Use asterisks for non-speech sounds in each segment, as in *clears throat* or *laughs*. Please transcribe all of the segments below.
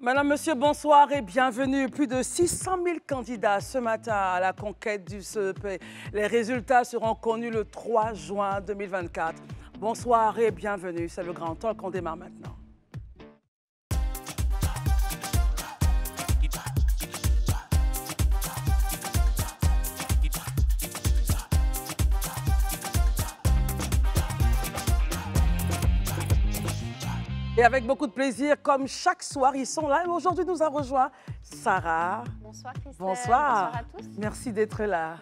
Madame, Monsieur, bonsoir et bienvenue. Plus de 600 000 candidats ce matin à la conquête du CEP. Les résultats seront connus le 3 juin 2024. Bonsoir et bienvenue. C'est le grand temps qu'on démarre maintenant. Et avec beaucoup de plaisir, comme chaque soir, ils sont là. Et aujourd'hui, nous a rejoint Sarah. Bonsoir, Christelle. Bonsoir. à tous. Merci d'être là.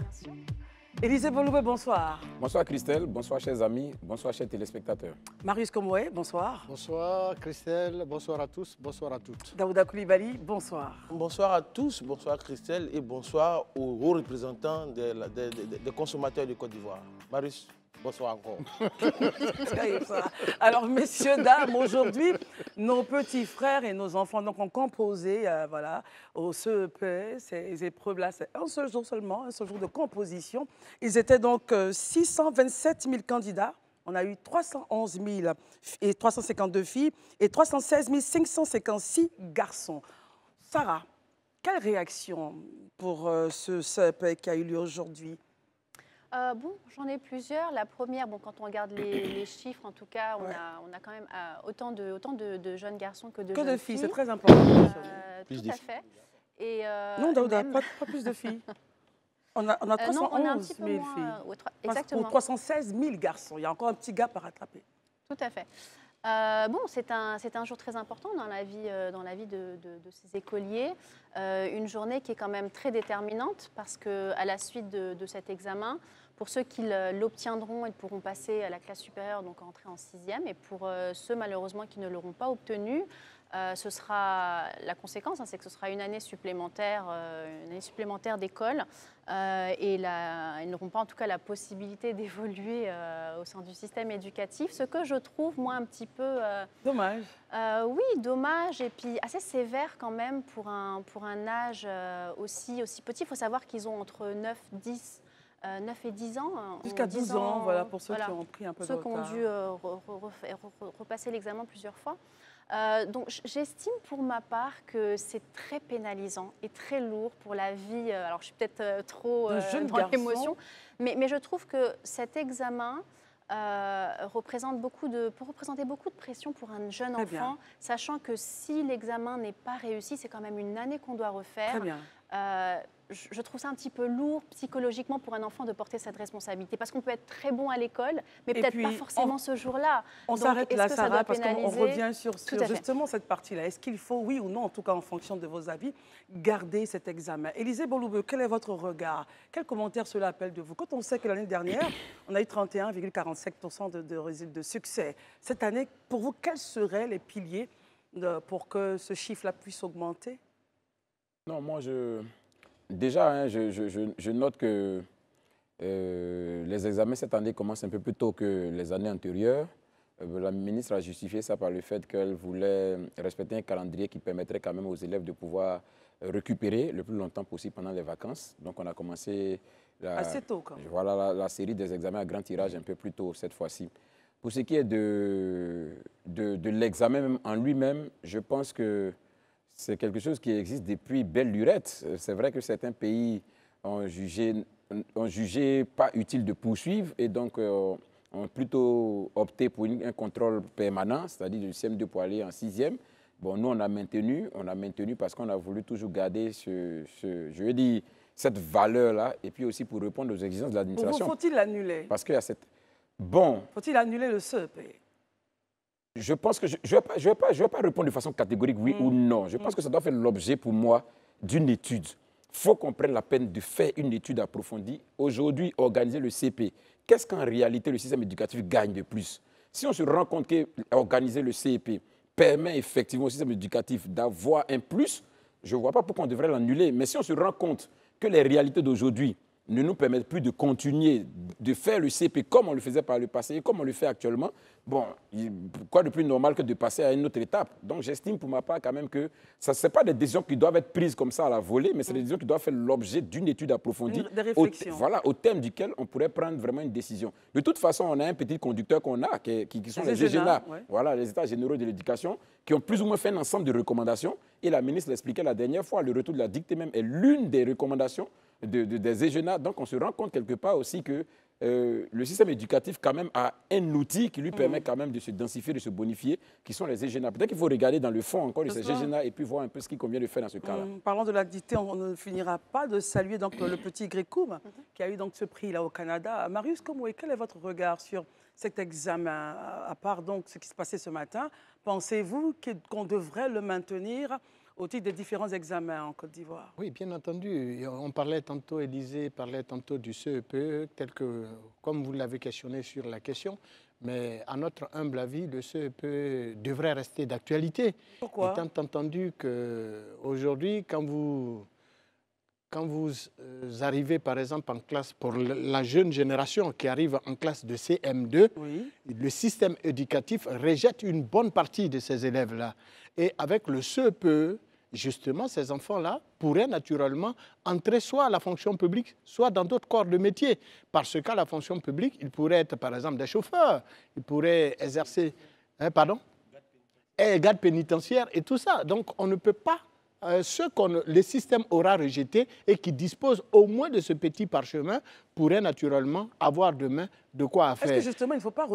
bonsoir. Bonsoir Christelle, bonsoir chers amis, bonsoir chers téléspectateurs. Marius Komoué, bonsoir. Bonsoir Christelle, bonsoir à tous, bonsoir à toutes. Daouda Koulibaly, bonsoir. Bonsoir à tous, bonsoir Christelle et bonsoir aux représentants des, des consommateurs du Côte d'Ivoire. Marius. Bonsoir *laughs* Alors, messieurs, dames, aujourd'hui, nos petits frères et nos enfants donc, ont composé euh, voilà, au CEP ces épreuves-là. C'est un seul jour seulement, un seul jour de composition. Ils étaient donc 627 euh, 000 candidats on a eu 311 et 352 filles et 316 556 garçons. Sarah, quelle réaction pour euh, ce CEP qui a eu lieu aujourd'hui euh, bon, j'en ai plusieurs. La première, bon, quand on regarde les, *clears throat* chiffres, en tout cas, on, a, quand même euh, autant, de, jeunes garçons que de que de filles. C'est très important. Euh, tout à fait. Et, non, pas, plus de filles. *laughs* On a, 311 filles. exactement. 316 000 garçons. Il y a encore un petit gap à rattraper. Tout à fait. bon, c'est un, un, jour très important dans la vie, dans la vie de, ces écoliers. une journée qui est quand même très déterminante parce qu'à la suite de cet examen, pour ceux qui l'obtiendront, ils pourront passer à la classe supérieure, donc entrer en sixième. Et pour euh, ceux malheureusement qui ne l'auront pas obtenu, euh, ce sera la conséquence, hein, c'est que ce sera une année supplémentaire, euh, une année supplémentaire d'école, et ils n'auront pas en tout cas la possibilité *laughs* d'évoluer au sein du système éducatif, ce que je trouve moi un petit peu dommage. oui, dommage et puis assez sévère quand même pour un pour un âge aussi aussi petit. Il faut savoir qu'ils ont entre 9, 10 9 euh, et 10 ans. Hein, Jusqu'à 12 ans, voilà, euh, pour ceux qui ont pris un peu de retard. Ceux qui ont dû euh, repasser l'examen plusieurs fois. donc j'estime pour ma part que c'est très pénalisant et très lourd pour la vie. Alors je suis peut-être trop dans l'émotion, mais, mais, je trouve que cet examen représente beaucoup de, peut représenter beaucoup de pression pour un jeune enfant, sachant que si l'examen n'est pas réussi, c'est quand même une année qu'on doit refaire. Très bien je trouve ça un petit peu lourd psychologiquement pour un enfant de porter cette responsabilité. Parce qu'on peut être très bon à l'école, mais peut-être pas forcément ce jour-là. On s'arrête là, Sarah, parce qu'on revient sur, justement cette partie-là. Est-ce qu'il faut, oui ou non, en tout cas en fonction de vos avis, garder cet examen Élisée Bouloube, quel est votre regard Quel commentaire cela appelle de vous Quand on sait que l'année dernière, on a eu 31,47% de, de, de succès, cette année, pour vous, quels seraient les piliers euh, pour que ce chiffre-là puisse augmenter Non, moi, je déjà, hein, je, note que euh, les examens cette année commencent un peu plus tôt que les années antérieures. Euh, la ministre a justifié ça par le fait qu'elle voulait respecter un calendrier qui permettrait quand même aux élèves de pouvoir récupérer le plus longtemps possible pendant les vacances. Donc on a commencé la, Assez tôt, Voilà, la, série des examens à grand tirage un peu plus tôt cette fois-ci. Pour ce qui est de, de, de l'examen en lui-même, je pense que c'est quelque chose qui existe depuis belle lurette. Euh, c'est vrai que certains pays ont jugé, ont jugé pas utile de poursuivre et donc euh, ont plutôt opté pour un contrôle permanent, c'est-à-dire du CM2 pour aller en sixième. Bon, nous, on a maintenu, on a maintenu parce qu'on a voulu toujours garder ce, je veux dire, cette valeur-là, et puis aussi pour répondre aux exigences de l'administration. Faut-il l'annuler Parce qu'il y a cette... Bon... Faut-il annuler le CEP e je pense que je ne vais, pas, je vais pas répondre de façon catégorique oui ou mm. non. Je pense mm. que ça doit faire l'objet pour moi d'une étude. Il faut qu'on prenne la peine de faire une étude approfondie. Aujourd'hui, organiser le CP, qu'est-ce qu'en réalité le système éducatif gagne de plus Si on se rend compte qu'organiser le CP permet effectivement au système éducatif d'avoir un plus, je ne vois pas pourquoi on devrait l'annuler. Mais si on se rend compte que les réalités d'aujourd'hui ne nous permettent plus de continuer de faire le CP comme on le faisait par le passé et comme on le fait actuellement, bon, quoi de plus normal que de passer à une autre étape Donc j'estime pour ma part quand même que ce ne pas des décisions qui doivent être prises comme ça à la volée, mais c'est des mm. décisions qui doivent faire l'objet d'une étude approfondie, mm, au, voilà, au thème duquel on pourrait prendre vraiment une décision. De toute façon, on a un petit conducteur qu'on a, qui, sont les, les voilà, les États généraux de l'éducation, qui ont plus ou moins fait un ensemble de recommandations, et la ministre l'expliquait la dernière fois, le retour de la dictée même est l'une des recommandations des égénats. Donc on se rend compte quelque part aussi que euh, le système éducatif quand même a un outil qui lui mhm. permet quand même de se densifier, de se bonifier, qui sont les EGNA. Peut-être qu'il faut regarder dans le fond encore les ces et puis voir un peu ce qu'il convient de faire dans ce cas-là. Mhm. Parlant de la dignité on ne finira pas de saluer donc le petit Grécoum qui a eu donc ce prix là au Canada. Marius et quel est votre regard sur cet examen À part donc ce qui se passait ce matin, pensez-vous qu'on devrait le maintenir au titre des différents examens en Côte d'Ivoire. Oui, bien entendu. On parlait tantôt, Élisée parlait tantôt du CEP, e, tel que, comme vous l'avez questionné sur la question. Mais à notre humble avis, le CEP e devrait rester d'actualité. Pourquoi Étant entendu qu'aujourd'hui, quand vous quand vous euh, arrivez par exemple en classe, pour la jeune génération qui arrive en classe de CM2, le système éducatif rejette une bonne partie de ces élèves-là. Et avec le CEPE, justement, ces enfants-là pourraient naturellement entrer soit à la fonction publique, soit dans d'autres corps de métier. Parce qu'à la fonction publique, ils pourraient être par exemple des chauffeurs, ils pourraient exercer... Hein, pardon garde pénitentiaire et tout ça. Donc on ne peut pas ceux ce que le système aura rejeté et qui dispose au moins de ce petit parchemin pourrait naturellement avoir demain de quoi faire. Est-ce que justement, il ne faut pas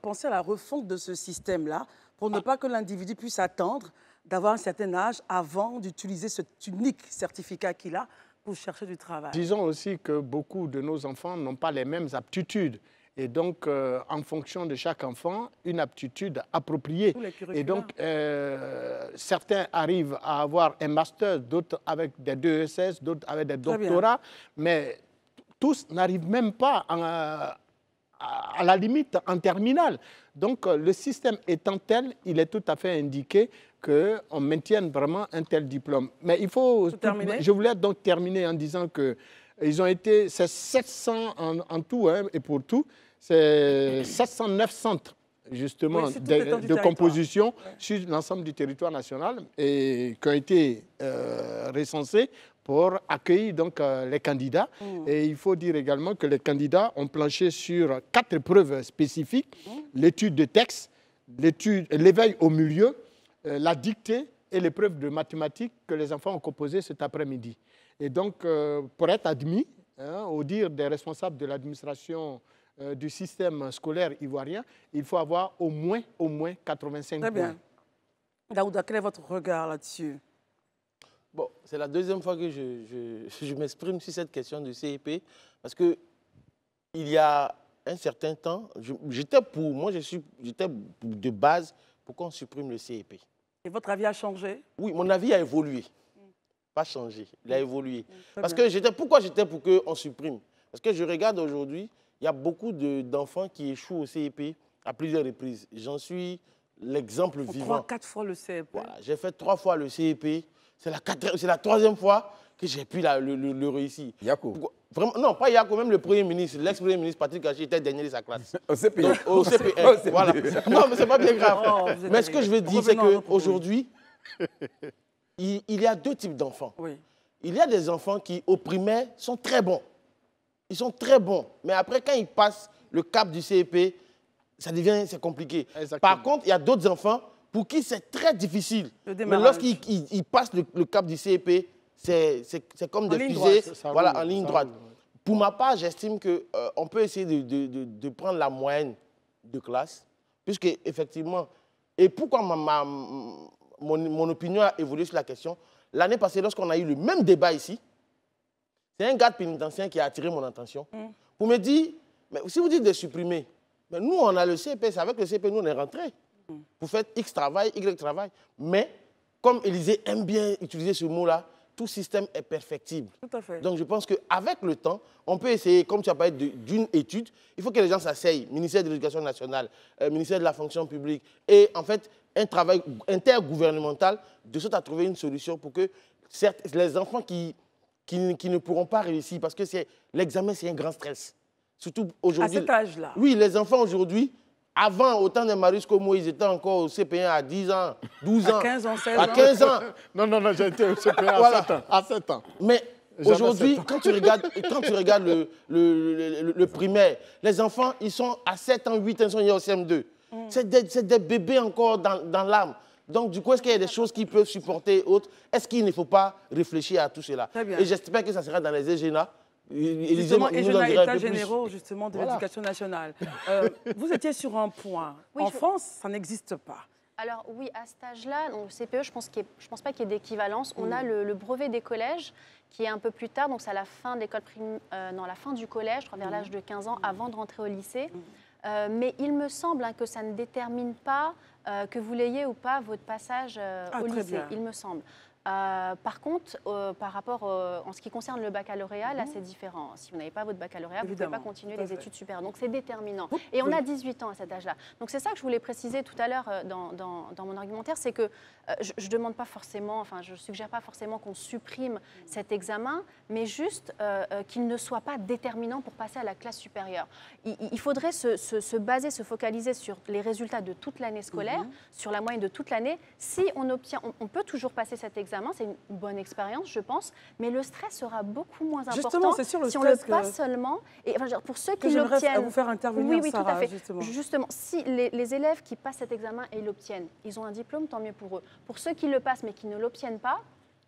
penser à la refonte de ce système-là pour ne ah. pas que l'individu puisse attendre d'avoir un certain âge avant d'utiliser cet unique certificat qu'il a pour chercher du travail Disons aussi que beaucoup de nos enfants n'ont pas les mêmes aptitudes. Et donc, euh, en fonction de chaque enfant, une aptitude appropriée. Et donc, euh, certains arrivent à avoir un master, d'autres avec des DESS, d'autres avec des doctorats, mais tous n'arrivent même pas euh, à, la limite en terminale. Donc, le système étant tel, il est tout à fait indiqué qu'on maintienne vraiment un tel diplôme. Mais il faut... je voulais donc terminer en disant que ils ont été, c'est 700 en, tout hein, et pour tout, c'est 709 centres justement de, composition sur l'ensemble du territoire national et qui ont été euh, recensés pour accueillir donc euh, les candidats. Mm. Et il faut dire également que les candidats ont planché sur quatre preuves spécifiques, mm. l'étude de texte, l'éveil au milieu, euh, la dictée et l'épreuve de mathématiques que les enfants ont composées cet après-midi. Et donc, pour être admis, hein, au dire des responsables de l'administration euh, du système scolaire ivoirien, il faut avoir au moins, au moins 85 Très bien. points. Daouda, quel est votre regard là-dessus Bon, c'est la deuxième fois que je, *laughs* m'exprime sur cette question du CEP, parce que il y a un certain temps, j'étais pour, moi j'étais de base pour qu'on supprime le CEP. Et votre avis a changé Oui, mon avis a évolué. Pas changé, il a évolué. Parce que j'étais, pourquoi j'étais pour qu'on supprime Parce que je regarde aujourd'hui, il y a beaucoup d'enfants qui échouent au CEP à plusieurs reprises. J'en suis l'exemple vivant. Trois, quatre fois le CEP. Voilà, j'ai fait trois fois le CEP. C'est la, la, troisième fois que j'ai pu le, réussir. Yako Vraiment, non, pas Yako, même le Premier ministre, l'ex-Premier ministre Patrick Haché était dernier de sa classe. *laughs* au CPE. au *laughs* CPE, e. voilà. Non, mais c'est pas bien grave. Oh, mais ce que je veux dire, c'est qu'aujourd'hui, il, il y a deux types d'enfants. Oui. Il y a des enfants qui, au primaire, sont très bons. Ils sont très bons. Mais après, quand ils passent le cap du CEP, ça devient compliqué. Par contre, il y a d'autres enfants pour qui c'est très difficile. Mais lorsqu'ils passent le, cap du e CEP, c'est comme des fusées voilà, en ligne droite. Pour ma part, j'estime qu'on euh, on peut essayer de, de, de, prendre la moyenne de classe, puisque effectivement, et pourquoi ma, mon, mon opinion a évolué sur la question, l'année passée, lorsqu'on a eu le même débat ici, c'est un garde pénitentiaire qui a attiré mon attention mm. pour me dire, mais si vous dites de supprimer, mais nous, on a le CP, c'est avec le CP, nous, on est rentrés. Mm. Vous faites X travail, Y travail. Mais, comme Élisée aime bien utiliser ce mot-là, tout système est perfectible. Tout à fait. Donc, je pense qu'avec le temps, on peut essayer, comme tu as parlé d'une étude, il faut que les gens s'asseyent, ministère de l'Éducation nationale, euh, ministère de la fonction publique, et en fait, un travail intergouvernemental de sorte à trouver une solution pour que certes, les enfants qui qui, ne pourront pas réussir parce que l'examen, c'est un grand stress. Surtout aujourd'hui. À cet âge-là. Oui, les enfants aujourd'hui, avant, autant temps de Marius moi, ils étaient encore au CP1 à 10 ans, 12 ans. À 15 ans, 16 ans. À 15 ans. non, non, non, j'étais au CP1 à, 7 *laughs* ans, à ans. Mais aujourd'hui, quand tu regardes, quand tu regardes le, le, le, primaire, les enfants, ils sont à 7 ans, 8 ans, ils sont au CM2. Mm. C'est des, des, bébés encore dans, dans l'âme. Donc, du coup, est-ce qu'il y a des choses qui peuvent supporter autres Est-ce qu'il ne faut pas réfléchir à tout cela Et j'espère que ça sera dans les égénas. Justement, et état généraux, justement, de l'éducation nationale. Euh, *laughs* vous étiez sur un point. en France, ça n'existe pas. Alors oui, à cet âge-là, le CPE, je pense, pense pas qu'il y ait d'équivalence. On a le, brevet des collèges qui est un peu plus tard, donc c'est à la fin euh, la fin du collège, vers l'âge de 15 ans, avant de rentrer au lycée. Euh, mais il me semble hein, que ça ne détermine pas euh, que vous l'ayez ou pas votre passage euh, ah, au lycée, il me semble. Euh, par contre, euh, par rapport euh, en ce qui concerne le baccalauréat, là mmh. c'est différent. Si vous n'avez pas votre baccalauréat, vous ne pouvez pas continuer les études supérieures. Donc c'est déterminant. et on a 18 ans à cet âge-là. Donc c'est ça que je voulais préciser tout à l'heure dans, mon argumentaire, c'est que je, ne demande pas forcément, enfin je suggère pas forcément qu'on supprime mmh. cet examen, mais juste qu'il ne soit pas déterminant pour passer à la classe supérieure. Il, faudrait se, baser, se focaliser sur les résultats de toute l'année scolaire, mmh. sur la moyenne de toute l'année. Si on obtient, on peut toujours passer cet examen c'est une bonne expérience, je pense, mais le stress sera beaucoup moins important sûr, le si on le passe seulement. Et, pour ceux qui l'obtiennent. vous faire intervenir, Oui, oui, tout à fait. Justement, si les, les, élèves qui passent cet examen et l'obtiennent, ils ont un diplôme, tant mieux pour eux. Pour ceux qui le passent mais qui ne l'obtiennent pas,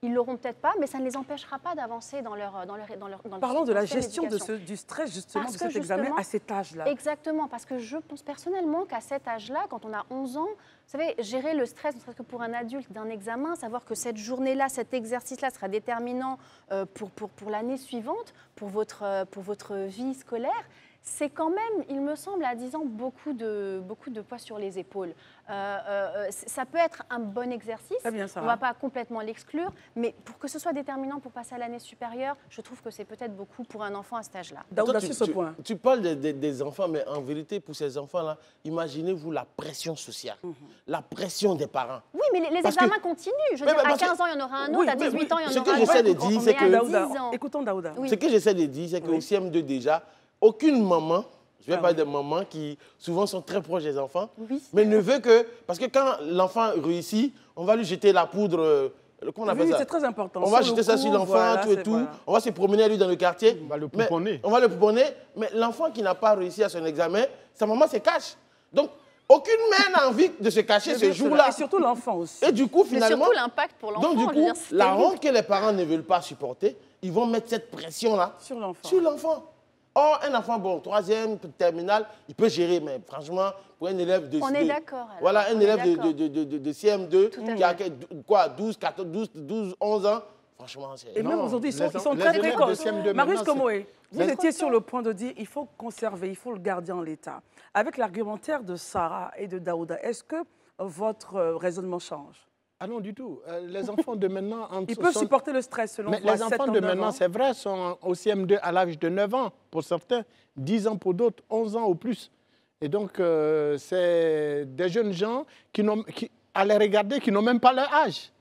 ils l'auront peut-être pas, mais ça ne les empêchera pas d'avancer dans leur dans leur dans leur. Parlons de la gestion de du stress justement de cet examen à cet âge-là. Exactement, parce que je pense personnellement qu'à cet âge-là, quand on a 11 ans, vous savez, gérer le stress, ne serait-ce que pour un adulte d'un examen, savoir que cette journée-là, cet exercice-là sera déterminant euh, pour pour pour l'année suivante, pour votre pour votre vie scolaire c'est quand même, il me semble, à 10 ans, beaucoup de, beaucoup de poids sur les épaules. Euh, euh, euh, ça peut être un bon exercice, on ne va pas complètement l'exclure, mais pour que ce soit déterminant pour passer à l'année supérieure, je trouve que c'est peut-être beaucoup pour un enfant à cet âge-là. Tu, parles des enfants, mais en vérité, pour ces enfants-là, imaginez-vous la pression sociale, mhm. la pression des parents. Oui, mais les, examens continuent. Je veux dire, à 15 ans, il y en aura un autre, à 18 ans, il y en aura un autre. Ce que j'essaie de dire, c'est que... Écoutons Daouda. Ce que j'essaie de dire, c'est qu'au CM2 déjà, aucune maman, je vais pas ah parler des mamans qui souvent sont très proches des enfants, mais ne veut que... Parce que quand l'enfant réussit, on va lui jeter la poudre... Euh, on oui, c'est très important. On va jeter ça sur l'enfant, tout et tout. On va se promener, lui, dans le quartier. On va le pouponner. On va le Mais l'enfant qui n'a pas réussi à son examen, sa maman se cache. Donc, aucune mère n'a envie de se cacher ce jour-là. Et surtout l'enfant aussi. Et du coup, finalement... l'impact pour l'enfant. Donc, du coup, la honte que les parents ne veulent pas supporter, ils vont mettre cette pression-là sur l'enfant. Or, oh, un enfant, bon, troisième, terminale, il peut gérer, mais franchement, pour un élève de... On est d'accord. Voilà, un élève de, de, de, de, CM2 qui a quoi, 12, 14, 12, 12 11 ans, franchement, c'est... Et même aujourd'hui, ils sont, ils sont très précoces. Marius Komoé, vous étiez sur le point de dire il faut conserver, il faut le garder en l'état. Avec l'argumentaire de Sarah et de Daouda, est-ce que votre euh, raisonnement change ah non, du tout. Euh, les enfants de maintenant... *laughs* Ils peuvent supporter le stress, selon les enfants de maintenant, c'est vrai, sont au CM2 à l'âge de 9 ans pour certains, 10 ans pour d'autres, 11 ans au plus. Et donc, euh, c'est des jeunes gens qui, qui, à les regarder, qui n'ont même pas leur âge.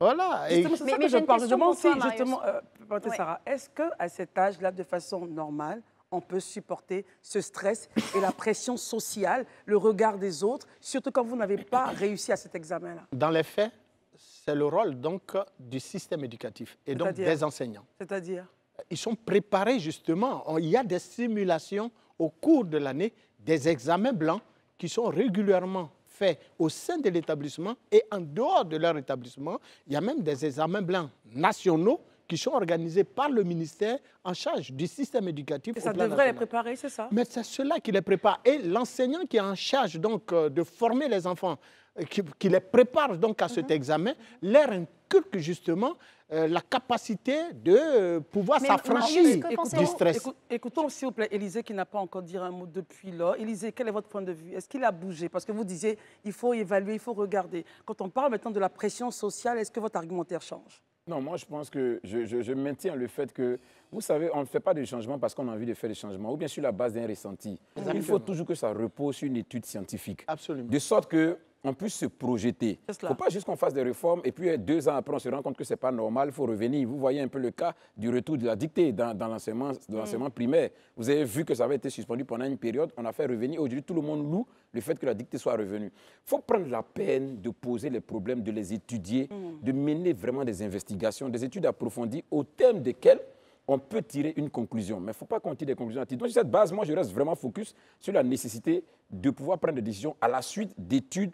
Voilà. mais, que je parle. Je justement, euh, est-ce qu'à cet âge-là, de façon normale, on peut supporter ce stress et la pression sociale, le regard des autres, surtout quand vous n'avez pas réussi à cet examen-là Dans les faits, c'est le rôle donc du système éducatif et donc des enseignants. C'est-à-dire Ils sont préparés justement. Il y a des simulations au cours de l'année, des examens blancs qui sont régulièrement faits au sein de l'établissement et en dehors de leur établissement. Il y a même des examens blancs nationaux qui sont organisés par le ministère en charge du système éducatif. Et ça devrait les préparer, c'est ça Mais c'est cela qui les prépare. Et l'enseignant qui est en charge donc euh, de former les enfants, euh, qui, les prépare donc à cet mhm. examen, leur inculque justement euh, la capacité de pouvoir s'affranchir du stress. écoutons s'il vous plaît Élisée qui n'a pas encore dit un mot depuis lors. Élisée, quel est votre point de vue Est-ce qu'il a bougé Parce que vous disiez il faut évaluer, il faut regarder. Quand on parle maintenant de la pression sociale, est-ce que votre argumentaire change non, moi, je pense que je, maintiens le fait que, vous savez, on ne fait pas de changement parce qu'on a envie de faire des changements, ou bien sur la base d'un ressenti. Il faut toujours que ça repose sur une étude scientifique. Absolument. De sorte que on peut se projeter. Il ne faut pas juste qu'on fasse des réformes et puis euh, deux ans après, on se rend compte que ce n'est pas normal, il faut revenir. Vous voyez un peu le cas du retour de la dictée dans, hmm. l'enseignement primaire. Vous avez vu que ça avait été suspendu pendant une période, on a fait revenir. Aujourd'hui, tout le monde loue le fait que la dictée soit revenue. Il faut prendre la peine de poser les problèmes, de les étudier, hmm. de mener vraiment des investigations, des études approfondies au thème desquelles on peut tirer une conclusion, mais il ne faut pas qu'on tire des conclusions. Donc, sur cette base, moi, je reste vraiment focus sur la nécessité de pouvoir prendre des décisions à la suite d'études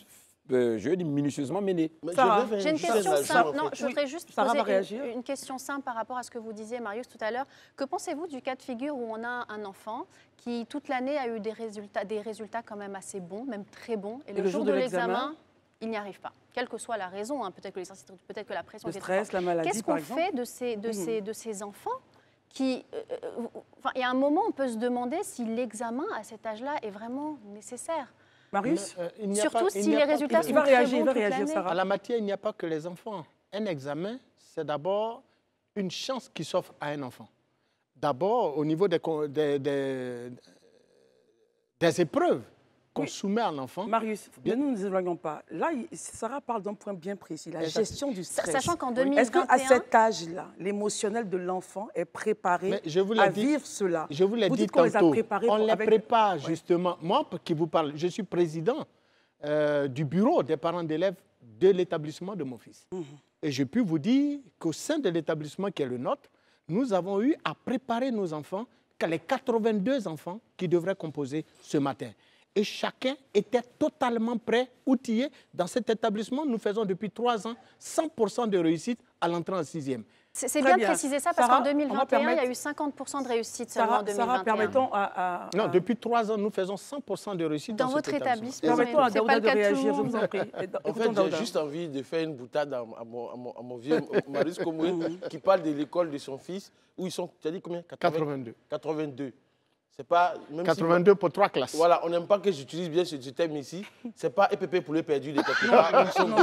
euh, je dis minutieusement mais J'ai une question simple. Non, je voudrais juste poser une, question simple par rapport à ce que vous disiez, Marius, tout à l'heure. Que pensez-vous du cas de figure où on a un enfant qui, toute l'année, a eu des résultats, des résultats quand même assez bons, même très bons, et, le, jour, de, l'examen, il n'y arrive pas quelle que soit la raison, hein. peut-être que peut-être que la pression, le stress, la maladie, Qu'est-ce qu'on fait de ces, de, mmh. enfants qui, euh, euh il un moment, on peut se demander si l'examen à cet âge-là est vraiment nécessaire. Marius Surtout si les résultats sont À la matière, il n'y a pas que les enfants. Un examen, c'est d'abord une chance qui s'offre à un enfant. D'abord, au niveau des, des, des épreuves, qu'on soumet à l'enfant. Marius, bien... ne nous, éloignons pas. Là, Sarah parle d'un point bien précis, la gestion du stress. Sachant qu'en Est-ce qu'à cet âge-là, l'émotionnel de l'enfant est préparé à vivre cela Je vous l'ai dit tantôt, on les, a préparés prépare justement. Moi qui vous parle, je suis président euh, du bureau des parents d'élèves de l'établissement de mon fils. Mhm. Et je puis vous dire qu'au sein de l'établissement qui est le nôtre, nous avons eu à préparer nos enfants, les 82 enfants qui devraient composer ce matin et chacun était totalement prêt, outillé. Dans cet établissement, nous faisons depuis trois ans 100% de réussite à l'entrée en sixième. C'est bien, de préciser ça parce qu'en 2021, il y a eu 50% de réussite seulement en 2021. Sarah, permettons à, Non, depuis trois ans, nous faisons 100% de réussite dans, votre établissement. Permettons à Daouda de réagir, je vous en prie. En fait, j'ai juste envie de faire une boutade à, mon, vieux Marius Komoué *laughs* qui parle de l'école de son fils où ils sont, tu as dit combien 82. 82. C'est pas... 82 pour 3 classes. Voilà, on n'aime pas que j'utilise bien ce, thème ici. C'est pas EPP pour les perdus, des papiers. non, non,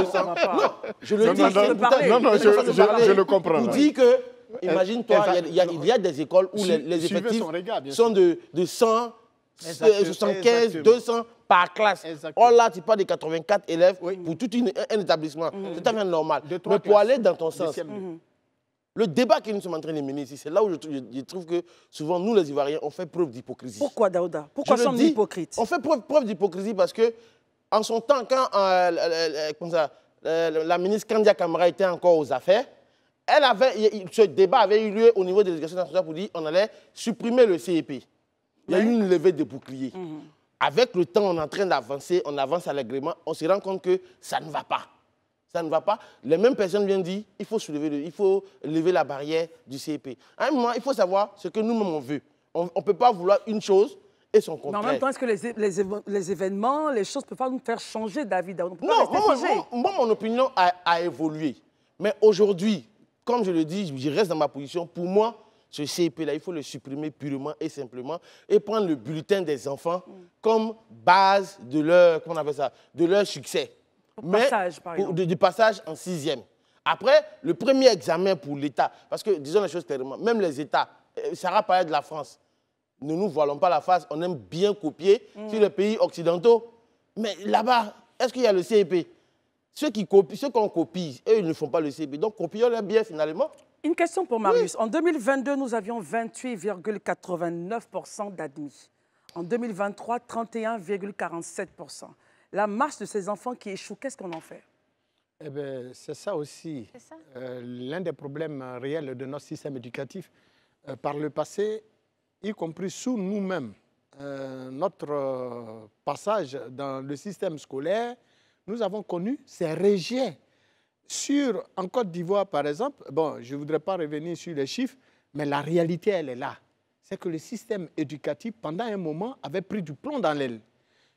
je le dis, non, non, non, non je, je, je, je, le comprends. On dit que, imagine-toi, eh, eh, eh, il y, a des écoles où les, effectifs sont de, 100, Exactement. 200 par classe. Or oh là, tu parles de 84 élèves pour tout un, établissement. Mhm. C'est un à normal. Mais pour aller dans ton sens, le débat que nous sommes en train de mener ici, c'est là où je, trouve que souvent, nous les Ivoiriens, on fait preuve d'hypocrisie. Pourquoi, Daouda Pourquoi sommes-nous hypocrites On fait preuve, preuve d'hypocrisie parce que, en son temps, quand euh, euh, euh, la ministre Kandia Kamara était encore aux affaires, elle avait, ce débat avait eu lieu au niveau de l'éducation nationale pour dire qu'on allait supprimer le CEP. Il y a eu une levée de boucliers. Mhm. Avec le temps, on est en train d'avancer, on avance à l'agrément, on se rend compte que ça ne va pas. Ça ne va pas. Les mêmes personnes viennent dire il faut soulever, il faut lever la barrière du CEP. À un moment, il faut savoir ce que nous-mêmes on veut. On ne peut pas vouloir une chose et son contraire. Mais en même temps, est-ce que les, événements, les choses ne peuvent pas nous faire changer d'avis Non, moi, mon opinion a, évolué. Mais aujourd'hui, comme je le dis, je reste dans ma position. Pour moi, ce cep là il faut le supprimer purement et simplement et prendre le bulletin des enfants mm. comme base de leur, comment on appelle ça, de leur succès du passage en sixième. Après, le premier examen pour l'État, parce que disons la choses clairement, même les États, euh, Sarah parlait de la France, ne nous, nous voilons pas la face, on aime bien copier mm. sur les pays occidentaux. Mais là-bas, est-ce qu'il y a le CEP Ceux qui copient, ceux qu'on copie, eux, ils ne font pas le CEP. Donc, copions-les bien finalement. Une question pour Marius. En 2022, nous avions 28,89% d'admis. En 2023, 31,47% la marche de ces enfants qui échouent, qu'est-ce qu'on en fait eh ben, c'est ça aussi euh, l'un des problèmes réels de notre système éducatif. Euh, par le passé, y compris sous nous-mêmes, euh, notre passage dans le système scolaire, nous avons connu ces rejets. Sur, en Côte d'Ivoire, par exemple, bon, je ne voudrais pas revenir sur les chiffres, mais la réalité, elle est là. C'est que le système éducatif, pendant un moment, avait pris du plomb dans l'aile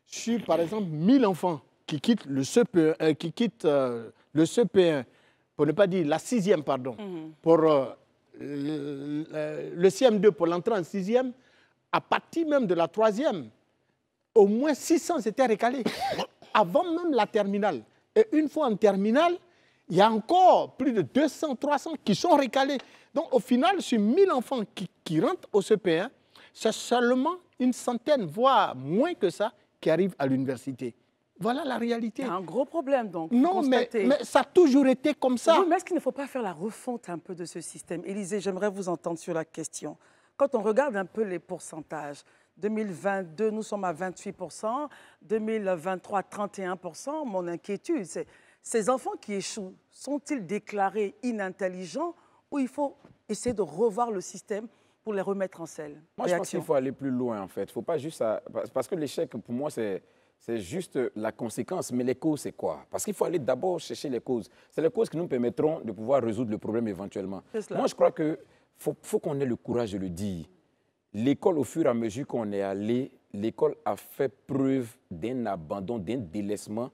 sur, par exemple, 1000 enfants qui quittent le CP, e, euh, qui quittent, euh, le CP1, e, pour ne pas dire la sixième, pardon, mhm. pour euh, le, CM2 pour l'entrée en sixième, à partir même de la troisième, au moins 600 étaient récalés, *coughs* avant même la terminale. Et une fois en terminale, il y a encore plus de 200, 300 qui sont récalés. Donc au final, sur 1000 enfants qui, qui rentrent au CP1, e, c'est seulement une centaine, voire moins que ça, qui arrivent à l'université. Voilà la réalité. un gros problème, donc. Non, mais, ça a toujours été comme ça. mais est-ce qu'il ne faut pas faire la refonte un peu de ce système Élisée, j'aimerais vous entendre sur la question. Quand on regarde un peu les pourcentages, 2022, nous sommes à 28 2023, 31 Mon inquiétude, c'est ces enfants qui échouent, sont-ils déclarés inintelligents ou il faut essayer de revoir le système pour les remettre en selle. Moi, je pense qu'il faut aller plus loin, en fait. faut pas juste... Euh, parce que l'échec, pour moi, c'est... C'est juste la conséquence, mais les causes, c'est quoi Parce qu'il faut aller d'abord chercher les causes. C'est les causes qui nous permettront de pouvoir résoudre le problème éventuellement. Moi, je crois qu'il faut, qu'on ait le courage de le dire. L'école, au fur et à mesure qu'on est allé, l'école a fait preuve d'un abandon, d'un délaissement,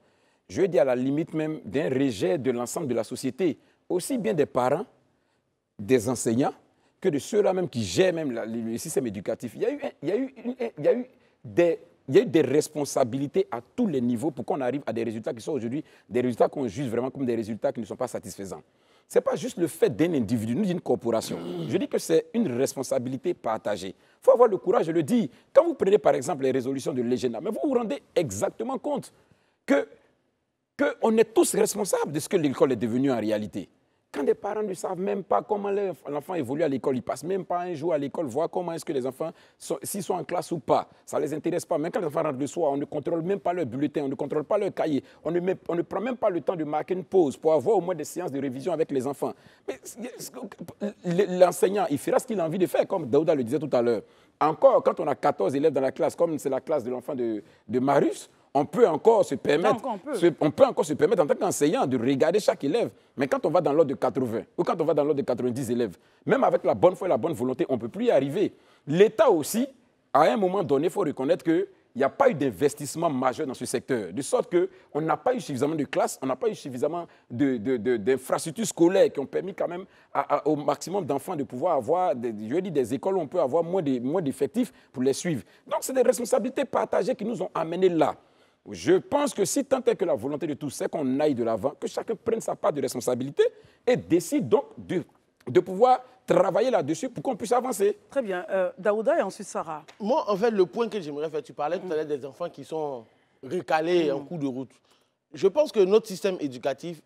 je veux dire, à la limite même d'un rejet de l'ensemble de la société, aussi bien des parents, des enseignants, que de ceux-là même qui gèrent même le système éducatif. Il y a eu, des responsabilités à tous les niveaux pour qu'on arrive à des résultats qui sont aujourd'hui des résultats qu'on juge vraiment comme des résultats qui ne sont pas satisfaisants. Ce n'est pas juste le fait d'un individu, nous, d'une corporation. Je dis que c'est une responsabilité partagée. Il faut avoir le courage de le dire. Quand vous prenez par exemple les résolutions de l'EGENA, mais vous vous rendez exactement compte que qu'on est tous responsables de ce que l'école est devenue en réalité des parents ne savent même pas comment l'enfant évolue à l'école, ils passent même pas un jour à l'école, voir comment est-ce que les enfants, s'ils sont en classe ou pas, ça ne les intéresse pas. Même quand les enfants rentrent le soir, on ne contrôle même pas leur bulletin, on ne contrôle pas leur cahier, on ne, on ne prend même pas le temps de marquer une pause pour avoir au moins des séances de révision avec les enfants. Mais l'enseignant, il fera ce qu'il a envie de faire, comme Daouda le disait tout à l'heure. Encore, quand on a 14 élèves dans la classe, comme c'est la classe de l'enfant de, de on peut encore se permettre, on peut. encore se permettre en tant qu'enseignant de regarder chaque élève. Mais quand on va dans l'ordre de 80 ou quand on va dans l'ordre de 90 élèves, même avec la bonne foi et la bonne volonté, on ne peut plus y arriver. L'État aussi, à un moment donné, il faut reconnaître qu'il n'y a pas eu d'investissement majeur dans ce secteur, de sorte qu'on n'a pas eu suffisamment de classes, on n'a pas eu suffisamment d'infrastructures scolaires qui ont permis quand même au maximum d'enfants de pouvoir avoir, des, je des écoles où on peut avoir moins d'effectifs pour les suivre. Donc, c'est des responsabilités partagées qui nous ont amenés là. Je pense que si tant est que la volonté de tous, c'est qu'on aille de l'avant, que chacun prenne sa part de responsabilité et décide donc de, pouvoir travailler là-dessus pour qu'on puisse avancer. Très bien. Euh, Daouda et ensuite Sarah. Moi, en fait, le point que j'aimerais faire, tu parlais tout à l'heure des enfants qui sont recalés en mm. cours de route. Je pense que notre système éducatif,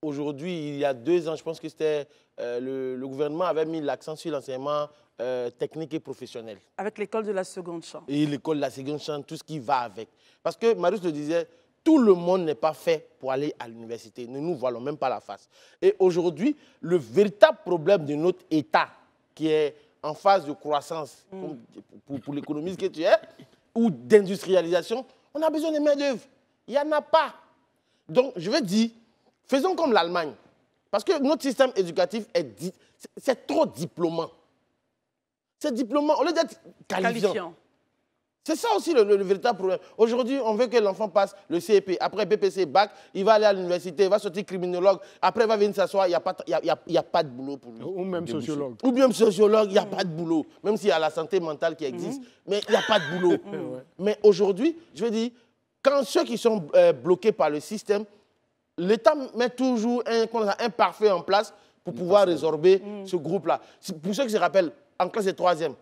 aujourd'hui, il y a deux ans, je pense que c'était euh, le, gouvernement avait mis l'accent sur l'enseignement euh, technique et professionnelle. Avec l'école de la seconde chambre. Et l'école de la seconde chambre, tout ce qui va avec. Parce que Marius le disait, tout le monde n'est pas fait pour aller à l'université. Nous ne nous voilons même pas la face. Et aujourd'hui, le véritable problème de notre État, qui est en phase de croissance, mm. pour, pour l'économiste que tu es, ou d'industrialisation, on a besoin de main-d'œuvre. Il n'y en a pas. Donc, je veux dire, faisons comme l'Allemagne. Parce que notre système éducatif, est c'est trop diplômant. C'est diplômant, au lieu d'être qualifiant. C'est ça aussi le, véritable problème. Aujourd'hui, on veut que l'enfant passe le CEP, après BPC, bac, il va aller à l'université, il va sortir criminologue, après il va venir s'asseoir, il n'y a, pas, y a, y y a pas de boulot pour lui. Ou même sociologue. Ou même sociologue, il n'y a pas de boulot. Même s'il y a la santé mentale qui existe, mhm. mais il n'y a pas de boulot. *laughs* Mais aujourd'hui, je veux dire, quand ceux qui sont euh, bloqués par le système, l'État met toujours un, un parfait en place pour pouvoir résorber mhm. ce groupe-là. Pour ceux qui se rappellent, en classe de troisième.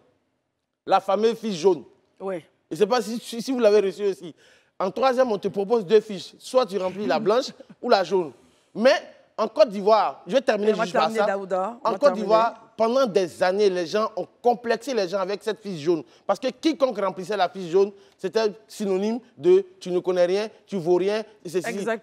La fameuse fiche jaune. Oui. Je ne sais pas si, vous l'avez reçue aussi. En troisième, on te propose deux fiches. Soit tu remplis la blanche ou la jaune. Mais en Côte d'Ivoire, je vais terminer juste En Côte d'Ivoire, pendant des années, les gens ont complexé les gens avec cette fiche jaune. Parce que quiconque remplissait la fiche jaune, c'était synonyme de tu ne connais rien, tu vaux rien. Et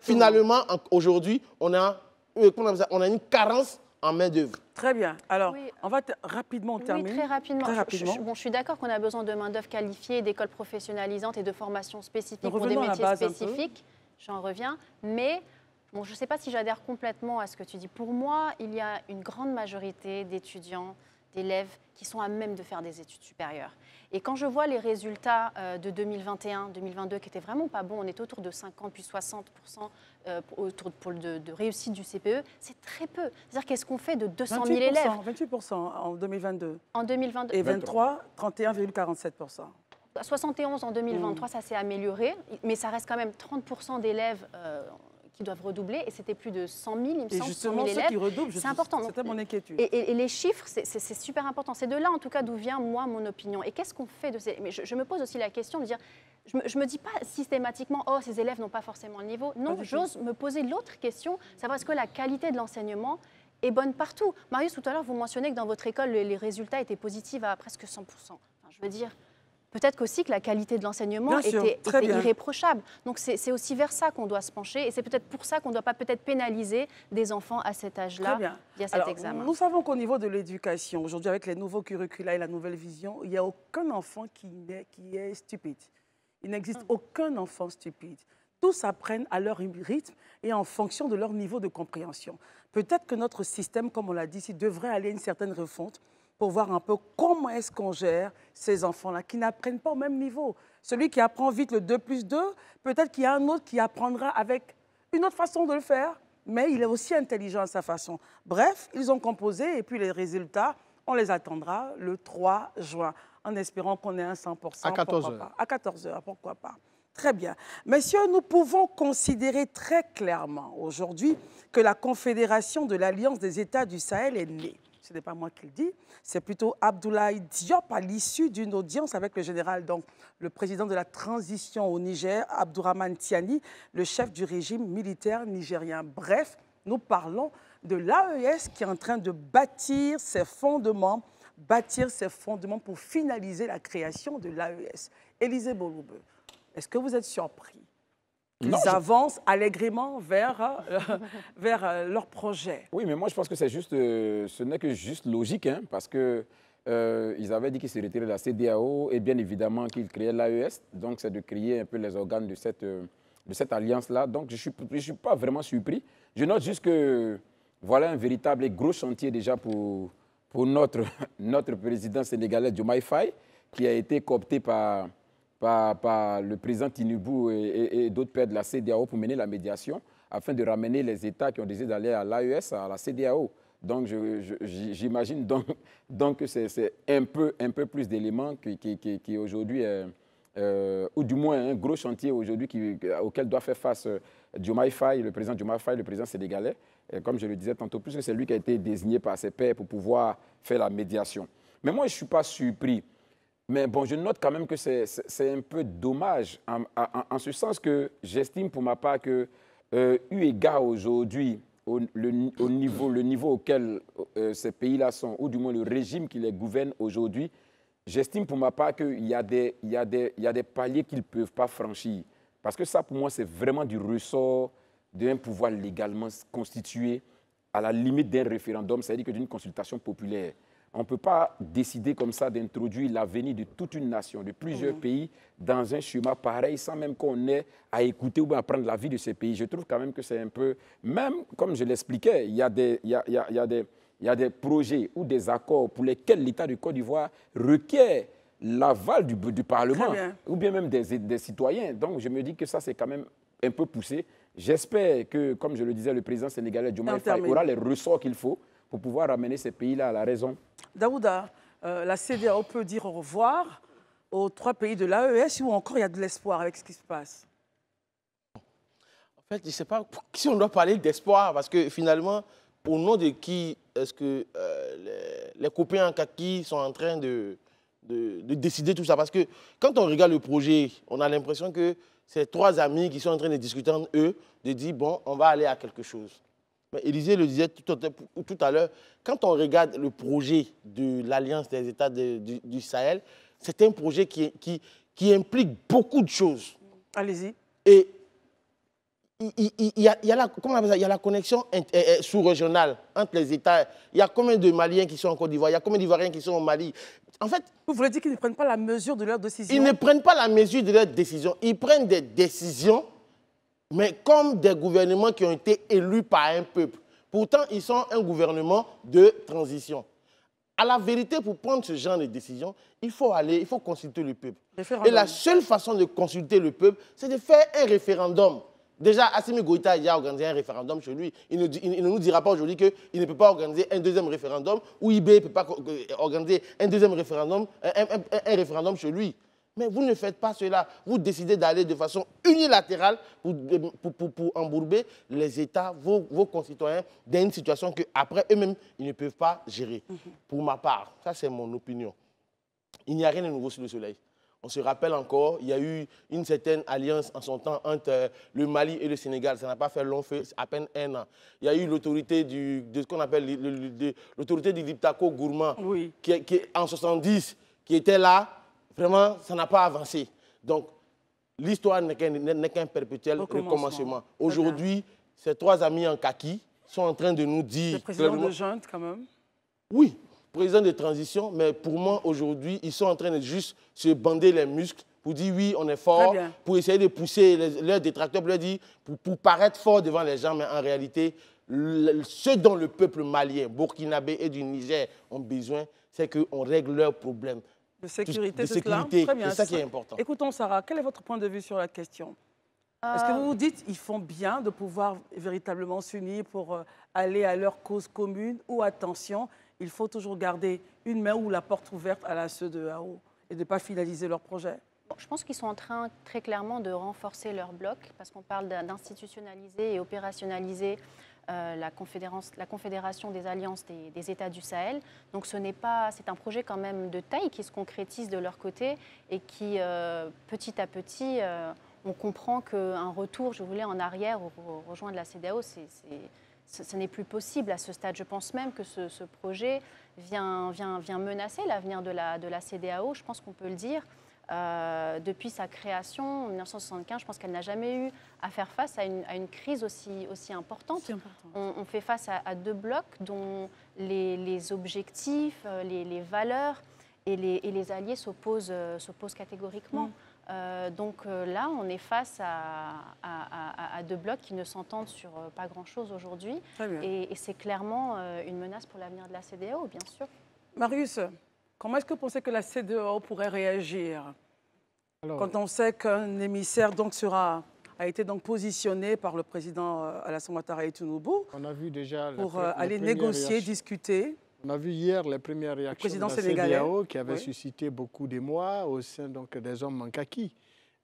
Finalement, aujourd'hui, on a, euh, on a une carence en main-d'œuvre. Très bien. Alors, on va rapidement terminer. Oui, très rapidement. Très rapidement. Je, bon, je suis d'accord qu'on a besoin de main-d'œuvre qualifiée, d'écoles professionnalisantes et de formations spécifiques pour des métiers spécifiques. J'en reviens. Mais. Bon, je ne sais pas si j'adhère complètement à ce que tu dis. Pour moi, il y a une grande majorité d'étudiants d'élèves qui sont à même de faire des études supérieures. Et quand je vois les résultats euh, de 2021-2022 qui étaient vraiment pas bons, on est autour de 50 puis 60 euh, autour de, de, réussite du CPE, c'est très peu. C'est-à-dire qu'est-ce qu'on fait de 200 000 élèves 28 en 2022. En 2022. Et 23, 31,47 71 en 2023, mm. ça s'est amélioré, mais ça reste quand même 30 d'élèves euh, qui doivent redoubler, et c'était plus de 100 000, il me semble, 100 000 élèves. qui redoublent, c'est important. C'était mon inquiétude. Et, les chiffres, c'est super important. C'est de là, en tout cas, d'où vient, moi, mon opinion. Et qu'est-ce qu'on fait de ces... Mais je, me pose aussi la question de dire, je ne me, dis pas systématiquement, oh, ces élèves n'ont pas forcément le niveau. Non, j'ose me poser l'autre question, savoir est-ce que la qualité de l'enseignement est bonne partout. Marius, tout à l'heure, vous mentionnez que dans votre école, les résultats étaient positifs à presque 100%. je veux dire, Peut-être qu'aussi que la qualité de l'enseignement était, irréprochable. Donc c'est aussi vers ça qu'on doit se pencher et c'est peut-être pour ça qu'on ne doit pas peut-être pénaliser des enfants à cet âge-là via cet examen. Nous savons qu'au niveau de l'éducation, aujourd'hui avec les nouveaux curricula et la nouvelle vision, il n'y a aucun enfant qui est, stupide. Il n'existe mm. aucun enfant stupide. Tous apprennent à leur rythme et en fonction de leur niveau de compréhension. Peut-être que notre système, comme on l'a dit devrait aller à une certaine refonte pour voir un peu comment est-ce qu'on gère ces enfants-là qui n'apprennent pas au même niveau. Celui qui apprend vite le 2 plus 2, peut-être qu'il y a un autre qui apprendra avec une autre façon de le faire, mais il est aussi intelligent à sa façon. Bref, ils ont composé et puis les résultats, on les attendra le 3 juin, en espérant qu'on ait un 100%. À 14 h À 14 h pourquoi pas. Très bien. Messieurs, nous pouvons considérer très clairement aujourd'hui que la Confédération de l'Alliance des États du Sahel est née ce n'est pas moi qui le dis, c'est plutôt Abdoulaye Diop à l'issue d'une audience avec le général, donc le président de la transition au Niger, Abdourahman Tiani, le chef du régime militaire nigérien. Bref, nous parlons de l'AES qui est en train de bâtir ses fondements, bâtir ses fondements pour finaliser la création de l'AES. Élisée Boloube, est-ce que vous êtes surpris ils avancent allégrément allègrement vers, euh, *laughs* vers euh, leur projet. Oui, mais moi, je pense que c'est juste, euh, ce n'est que juste logique, hein, parce que avaient dit qu'ils se retiraient de la CDAO et bien évidemment qu'ils créaient l'AES. Donc, c'est de créer un peu les organes de cette, de cette alliance-là. Donc, je ne suis, je suis pas vraiment surpris. Je note juste que voilà un véritable et gros chantier déjà pour, pour notre, *laughs* notre président sénégalais, Diomaye Faye, qui a été coopté par par, le président Tinubu et, d'autres pères de la CDAO pour mener la médiation afin de ramener les États qui ont décidé d'aller à l'AES, à la CDAO. Donc, j'imagine donc, que c'est un peu, un peu plus d'éléments qui, aujourd'hui, euh, euh, ou du moins un gros chantier aujourd'hui auquel doit faire face euh, le président Diomaye Faye, le président sénégalais, comme je le disais tantôt, puisque c'est lui qui a été désigné par ses pairs pour pouvoir faire la médiation. Mais moi, je ne suis pas surpris. Mais bon, je note quand même que c'est un peu dommage, en, ce sens que j'estime pour ma part que, euh, eu égard aujourd'hui, au, le, niveau, le niveau auquel euh, ces pays-là sont, ou du moins le régime qui les gouverne aujourd'hui, j'estime pour ma part qu'il y, a des, il y, a des, y a des paliers qu'ils ne peuvent pas franchir. Parce que ça, pour moi, c'est vraiment du ressort d'un pouvoir légalement constitué à la limite d'un référendum, c'est-à-dire que d'une consultation populaire. On ne peut pas décider comme ça d'introduire l'avenir de toute une nation, de plusieurs pays, dans un schéma pareil, sans même qu'on ait à écouter ou à prendre l'avis de ces pays. Je trouve quand même que c'est un peu... Même, comme je l'expliquais, il y a des... Il y a, des projets ou des accords pour lesquels l'État du Côte d'Ivoire requiert l'aval du, Parlement ou bien même des, citoyens. Donc je me dis que ça, c'est quand même un peu poussé. J'espère que, comme je le disais, le président sénégalais Diomaye Faye aura les ressorts qu'il faut pour pouvoir ramener ces pays-là à la raison. Daouda, euh, la CDAO peut dire au revoir aux trois pays de l'AES ou encore il y a de l'espoir avec ce qui se passe en fait, je ne sais pas si on doit parler d'espoir, parce que finalement, au nom de qui est-ce que euh, les, copains en kaki sont en train de, de, décider tout ça Parce que quand on regarde le projet, on a l'impression que ces trois amis qui sont en train de discuter entre eux, de dire, bon, on va aller à quelque chose. Mais Élisée le disait tout à l'heure, quand on regarde le projet de l'Alliance des États du, Sahel, c'est un projet qui, qui, qui, implique beaucoup de choses. Allez-y. Et il, y a, la, y a la connexion eh, eh, sous-régionale entre les États. Il y a combien de Maliens qui sont en Côte d'Ivoire Il y a combien d'Ivoiriens qui sont au Mali En fait... Vous voulez dire qu'ils ne prennent pas la mesure de leurs décisions Ils ne prennent pas la mesure de leurs décisions. Ils prennent des décisions mais comme des gouvernements qui ont été élus par un peuple. Pourtant, ils sont un gouvernement de transition. À la vérité, pour prendre ce genre de décision, il faut aller, il faut consulter le peuple. Et la seule façon de consulter le peuple, c'est de faire un référendum. Déjà, Assimi Goïta a organisé un référendum chez lui. Il ne, nous dira pas aujourd'hui qu'il ne peut pas organiser un deuxième référendum ou IB ne peut pas euh, organiser un deuxième référendum, un référendum chez lui. Mais vous ne faites pas cela. Vous décidez d'aller de façon unilatérale pour, pour, embourber les États, vos, vos concitoyens, dans une situation qu'après eux-mêmes, ils ne peuvent pas gérer. Mhm. Pour ma part, ça c'est mon opinion, il n'y a rien de nouveau sous le soleil. On se rappelle encore, il y a eu une certaine alliance en son temps entre euh, le Mali et le Sénégal. Ça n'a pas fait long feu, à peine un an. Il y a eu l'autorité du, de ce qu'on appelle l'autorité du Liptako Gourmand, qui, qui, en 70, qui était là Vraiment, ça n'a pas avancé. Donc, l'histoire n'est qu'un perpétuel recommencement. Aujourd'hui, ces trois amis en kaki sont en train de nous dire... Le président de junte, quand même Oui, président de transition, mais pour moi, aujourd'hui, ils sont en train de juste se bander les muscles pour dire oui, on est fort, pour essayer de pousser leurs détracteurs, pour leur dire, pour, paraître fort devant les gens, mais en réalité, ce dont le peuple malien, burkinabé et du Niger ont besoin, c'est qu'on règle leurs problèmes. De sécurité, c'est C'est ça qui est important. Écoutons, Sarah, quel est votre point de vue sur la question euh, Est-ce que vous vous dites ils font bien de pouvoir véritablement s'unir pour euh, aller à leur cause commune ou attention, il faut toujours garder une main ou la porte ouverte à la ceux de haut et de ne pas finaliser leur projet je pense qu'ils sont en train très clairement de renforcer leur bloc, parce qu'on parle d'institutionnaliser et opérationnaliser euh, la, Confédération des Alliances des, États du Sahel. Donc ce n'est pas, c'est un projet quand même de taille qui se concrétise de leur côté et qui, euh, petit à petit, euh, on comprend qu'un retour, je voulais, en arrière, de la CDAO, ce, n'est plus possible à ce stade. Je pense même que ce, projet vient, menacer l'avenir de la, de la CDAO, je pense qu'on peut le dire. Euh, depuis sa création en 1975, je pense qu'elle n'a jamais eu à faire face à une, crise aussi, aussi importante. On, fait face à, deux blocs dont les, objectifs, euh, les, valeurs et les, alliés s'opposent euh, catégoriquement. Mm. donc là, on est face à, deux blocs qui ne s'entendent sur pas grand-chose aujourd'hui. Et, c'est clairement une menace pour l'avenir de la CDO, bien sûr. Marius, Comment est-ce que vous pensez que la CDAO pourrait réagir quand on sait qu'un émissaire donc sera, a été donc positionné par le président euh, Alassane Ouattara et pour euh, aller négocier, discuter on a vu hier les premières réactions de la CDAO qui avait suscité beaucoup d'émoi au sein donc des hommes en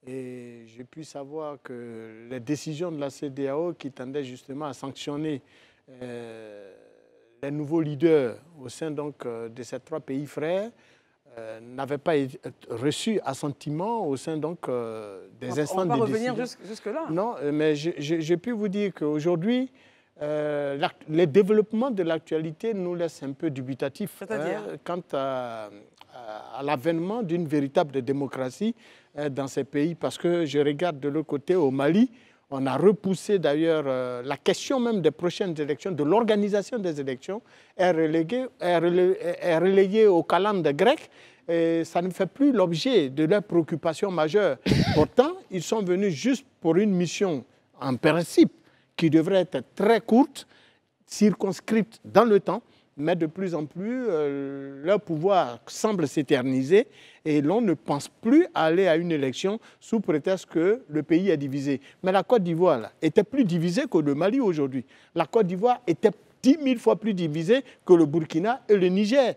Et j'ai pu savoir que les décisions de la CDAO qui tendaient justement à sanctionner euh, les nouveaux leaders au sein donc, euh, de ces trois pays frères euh, n'avaient pas euh, reçu assentiment au sein donc, des instances de On va revenir jusque-là. Non, mais j'ai pu vous dire qu'aujourd'hui, les développements de l'actualité nous laissent un peu dubitatifs hein, quant à, l'avènement d'une véritable démocratie dans ces pays. Parce que je regarde de l'autre côté, au Mali, on a repoussé d'ailleurs euh, la question même des prochaines élections, de l'organisation des élections, est relayée est au calendrier grec. Et ça ne fait plus l'objet de leurs préoccupations majeures. *coughs* Pourtant, ils sont venus juste pour une mission, en principe, qui devrait être très courte, circonscrite dans le temps, mais de plus en plus, euh, leur pouvoir semble s'éterniser et l'on ne pense plus aller à une élection sous prétexte que le pays est divisé. Mais la Côte d'Ivoire était plus divisée que le Mali aujourd'hui. La Côte d'Ivoire était 10 000 fois plus divisée que le Burkina et le Niger.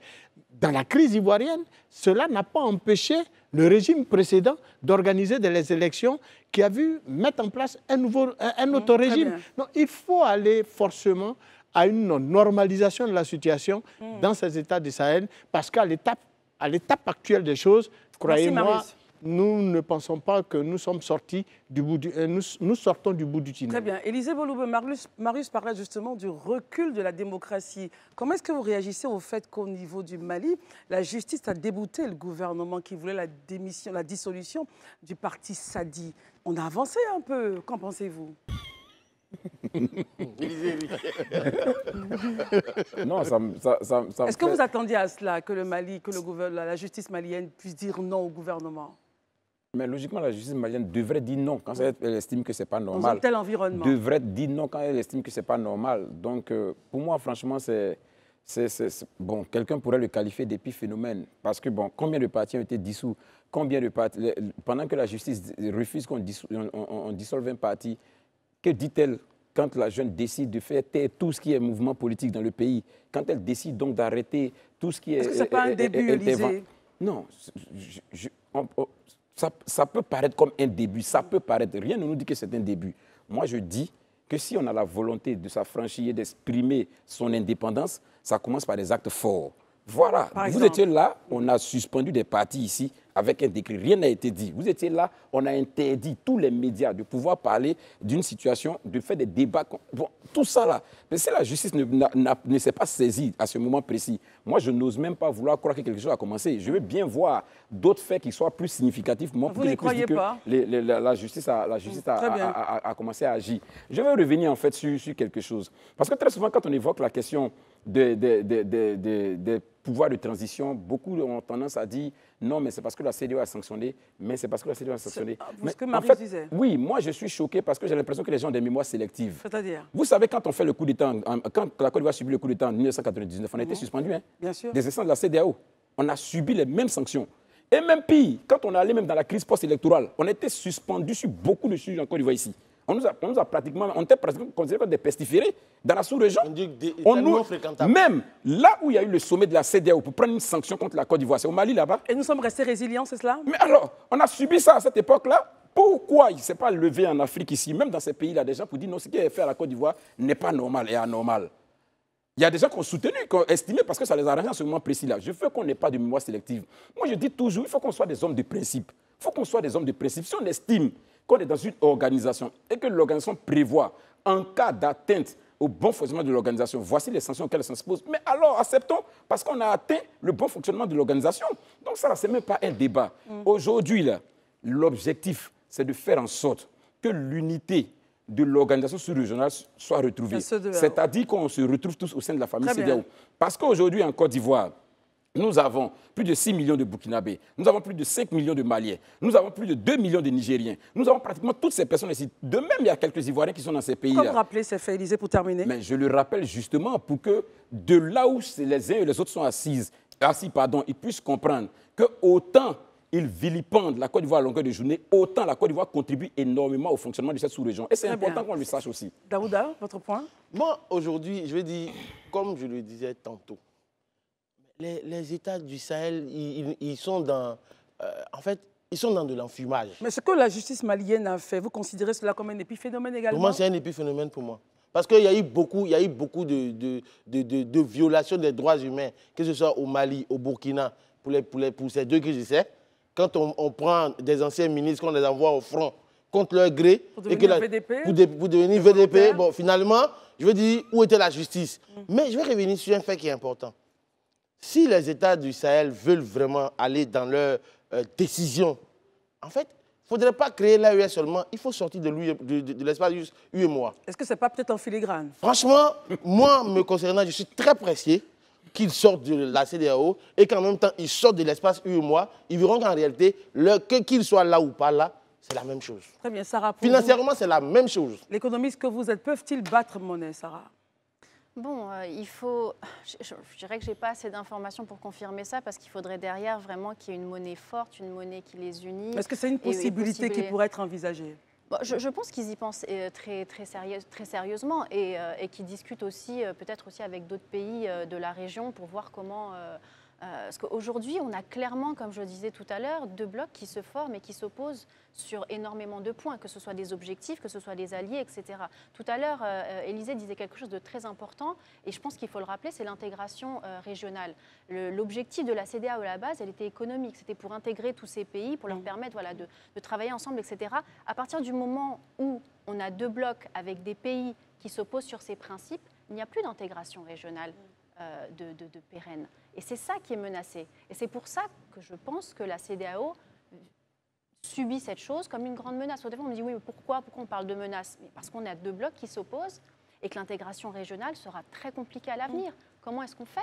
Dans la crise ivoirienne, cela n'a pas empêché le régime précédent d'organiser des élections qui a vu mettre en place un, nouveau, un, autre régime. Non, il faut aller forcément à une normalisation de la situation mm. dans ces États du Sahel, parce qu'à l'étape actuelle des choses, croyez-moi, nous ne pensons pas que nous sommes sortis du bout du, euh, nous, sortons du bout du tunnel. Très bien. Élisée Boloube, Marius, Marius parlait justement du recul de la démocratie. Comment est-ce que vous réagissez au fait qu'au niveau du Mali, la justice a débouté le gouvernement qui voulait la, démission, la dissolution du parti Sadi On a avancé un peu, qu'en pensez-vous *laughs* non, Est-ce que vous attendiez à cela, que le Mali, que le la justice malienne puisse dire non au gouvernement mais logiquement, la justice malienne devrait dire non quand elle estime que c'est pas normal. Dans un tel environnement. Devrait dire non quand elle estime que c'est pas normal. Donc, euh, pour moi, franchement, c'est... Bon, quelqu'un pourrait le qualifier d'épiphénomène. Parce que, bon, combien de partis ont été dissous combien de partis... Pendant que la justice refuse qu'on dissolve un parti, que dit-elle quand la jeune décide de faire taire tout ce qui est mouvement politique dans le pays Quand elle décide donc d'arrêter tout ce qui est... Est-ce que ce n'est pas un début, Non. ça, peut paraître comme un début, ça peut paraître. Rien ne nous dit que c'est un début. Moi, je dis que si on a la volonté de s'affranchir, d'exprimer son indépendance, ça commence par des actes forts. Voilà. vous étiez là, on a suspendu des parties ici avec un décret. Rien n'a été dit. Vous étiez là, on a interdit tous les médias de pouvoir parler d'une situation, de faire des débats. Bon, tout ça là. Mais si la justice ne, s'est pas saisie à ce moment précis, moi je n'ose même pas vouloir croire que quelque chose a commencé. Je veux bien voir d'autres faits qui soient plus significatifs. Moi, Vous ne croyez que les, la, justice, a, la justice a, commencé à agir. Je veux revenir en fait sur quelque chose. Parce que très souvent, quand on évoque la question des de, de, pouvoirs de transition, beaucoup ont tendance à dire non, mais c'est parce que la CDO a sanctionné, mais c'est parce que la CDO a sanctionné. Ah, mais, ce que Marie disait. Oui, moi je suis choqué parce que j'ai l'impression que les gens ont des mémoires sélectives. Vous savez, quand on fait le coup d'État, quand la Côte d'Ivoire subit le coup d'État en 1999, on a été mhm. suspendu, hein. Des essences de la CDAO. On a subi les mêmes sanctions. Et même pire, quand on est allé même dans la crise post-électorale, on était suspendu sur beaucoup de sujets en Côte d'Ivoire ici on nous pratiquement, on était pratiquement considérés comme des pestiférés dans la sous-région. On, nous, même là où il y a eu le sommet de la CDAO pour prendre une sanction contre la Côte d'Ivoire, c'est au Mali là-bas. Et nous sommes restés résilients, c'est cela Mais alors, on a subi ça à cette époque-là. Pourquoi il ne s'est pas levé en Afrique ici, même dans ces pays-là déjà, pour dire non, ce qui est fait à la Côte d'Ivoire n'est pas normal et anormal il y a des gens qui ont soutenu, qui ont estimé, parce que ça les a rien à ce moment précis-là. Je veux qu'on n'ait pas de mémoire sélective. Moi, je dis toujours, il faut qu'on soit des hommes de principe. Il faut qu'on soit des hommes de principe. Si on estime qu'on est dans une organisation et que l'organisation prévoit, en cas d'atteinte au bon fonctionnement de l'organisation, voici les sanctions qu'elle s'impose. Mais alors, acceptons, parce qu'on a atteint le bon fonctionnement de l'organisation. Donc ça, ce n'est même pas un débat. Mm. Aujourd'hui, l'objectif, c'est de faire en sorte que l'unité de l'organisation sous-régionale soit retrouvée. C'est-à-dire qu'on se retrouve tous au sein de la famille CDAO. Parce qu'aujourd'hui, en Côte d'Ivoire, nous avons plus de 6 millions de Burkinabés, nous avons plus de 5 millions de Maliens, nous avons plus de 2 millions de Nigériens, nous avons pratiquement toutes ces personnes ici. De même, il y a quelques Ivoiriens qui sont dans ces pays-là. Comment rappeler ces faits, pour terminer Mais je le rappelle justement pour que de là où les uns et les autres sont assises, assis, pardon, ils puissent comprendre que autant ils vilipendent la Côte d'Ivoire à longueur de journée, autant la Côte d'Ivoire contribue énormément au fonctionnement de cette sous-région. Et c'est important qu'on le sache aussi. Daouda, votre point Moi, aujourd'hui, je vais dire, comme je le disais tantôt, les, États du Sahel, ils, sont dans... Euh, en fait, ils sont dans de l'enfumage. Mais ce que la justice malienne a fait, vous considérez cela comme un épiphénomène également Pour moi, c'est un épiphénomène pour moi. Parce qu'il y a eu beaucoup, il y a eu beaucoup de, de, violations des droits humains, que ce soit au Mali, au Burkina, pour, les, ces deux que je sais. Quand on, prend des anciens ministres, qu'on les envoie au front contre leur gré. Pour devenir et que VDP pour, devenir VDP. Bon, finalement, je veux dire, où était la justice mm. Mais je vais revenir sur un fait qui est important si les États du Sahel veulent vraiment aller dans leur euh, décision, en fait, il ne faudrait pas créer l'AES seulement, il faut sortir de, l'espace de, de l'espace e Est-ce que ce n'est pas peut-être en filigrane Franchement, moi, me concernant, je suis très pressé qu'ils sortent de la CDAO et qu'en même temps, ils sortent de l'espace e moi. Ils verront qu'en réalité, que qu'ils soient là ou pas là, c'est la même chose. Très bien, Sarah. Financièrement, c'est la même chose. L'économiste que vous êtes, peuvent-ils battre monnaie, Sarah Bon, euh, il faut. Je, dirais que j'ai pas assez d'informations pour confirmer ça parce qu'il faudrait derrière vraiment qu'il y ait une monnaie forte, une monnaie qui les unit. Est-ce que c'est une possibilité qui pourrait être envisagée bah, je, pense qu'ils y pensent euh, très, très, sérieusement euh, et, qu'ils discutent aussi, peut-être aussi avec d'autres pays de la région pour voir comment euh, parce qu'aujourd'hui, on a clairement, comme je le disais tout à l'heure, deux blocs qui se forment et qui s'opposent sur énormément de points, que ce soit des objectifs, que ce soit des alliés, etc. Tout à l'heure, euh, euh, Élisée disait quelque chose de très important, et je pense qu'il faut le rappeler, c'est l'intégration régionale. L'objectif de la CDA, à la base, elle était économique, c'était pour intégrer tous ces pays, pour leur permettre de travailler ensemble, etc. À partir du moment où on a deux blocs avec des pays qui s'opposent sur ces principes, il n'y a plus d'intégration régionale. Euh, de, pérenne. Et c'est ça qui est menacé. Et c'est pour ça que je pense que la CDAO subit cette chose comme une grande menace. Au début, on me dit oui, mais pourquoi, pourquoi on parle de menace mais Parce qu'on a deux blocs qui s'opposent et que l'intégration régionale sera très compliquée à l'avenir. Comment est-ce qu'on fait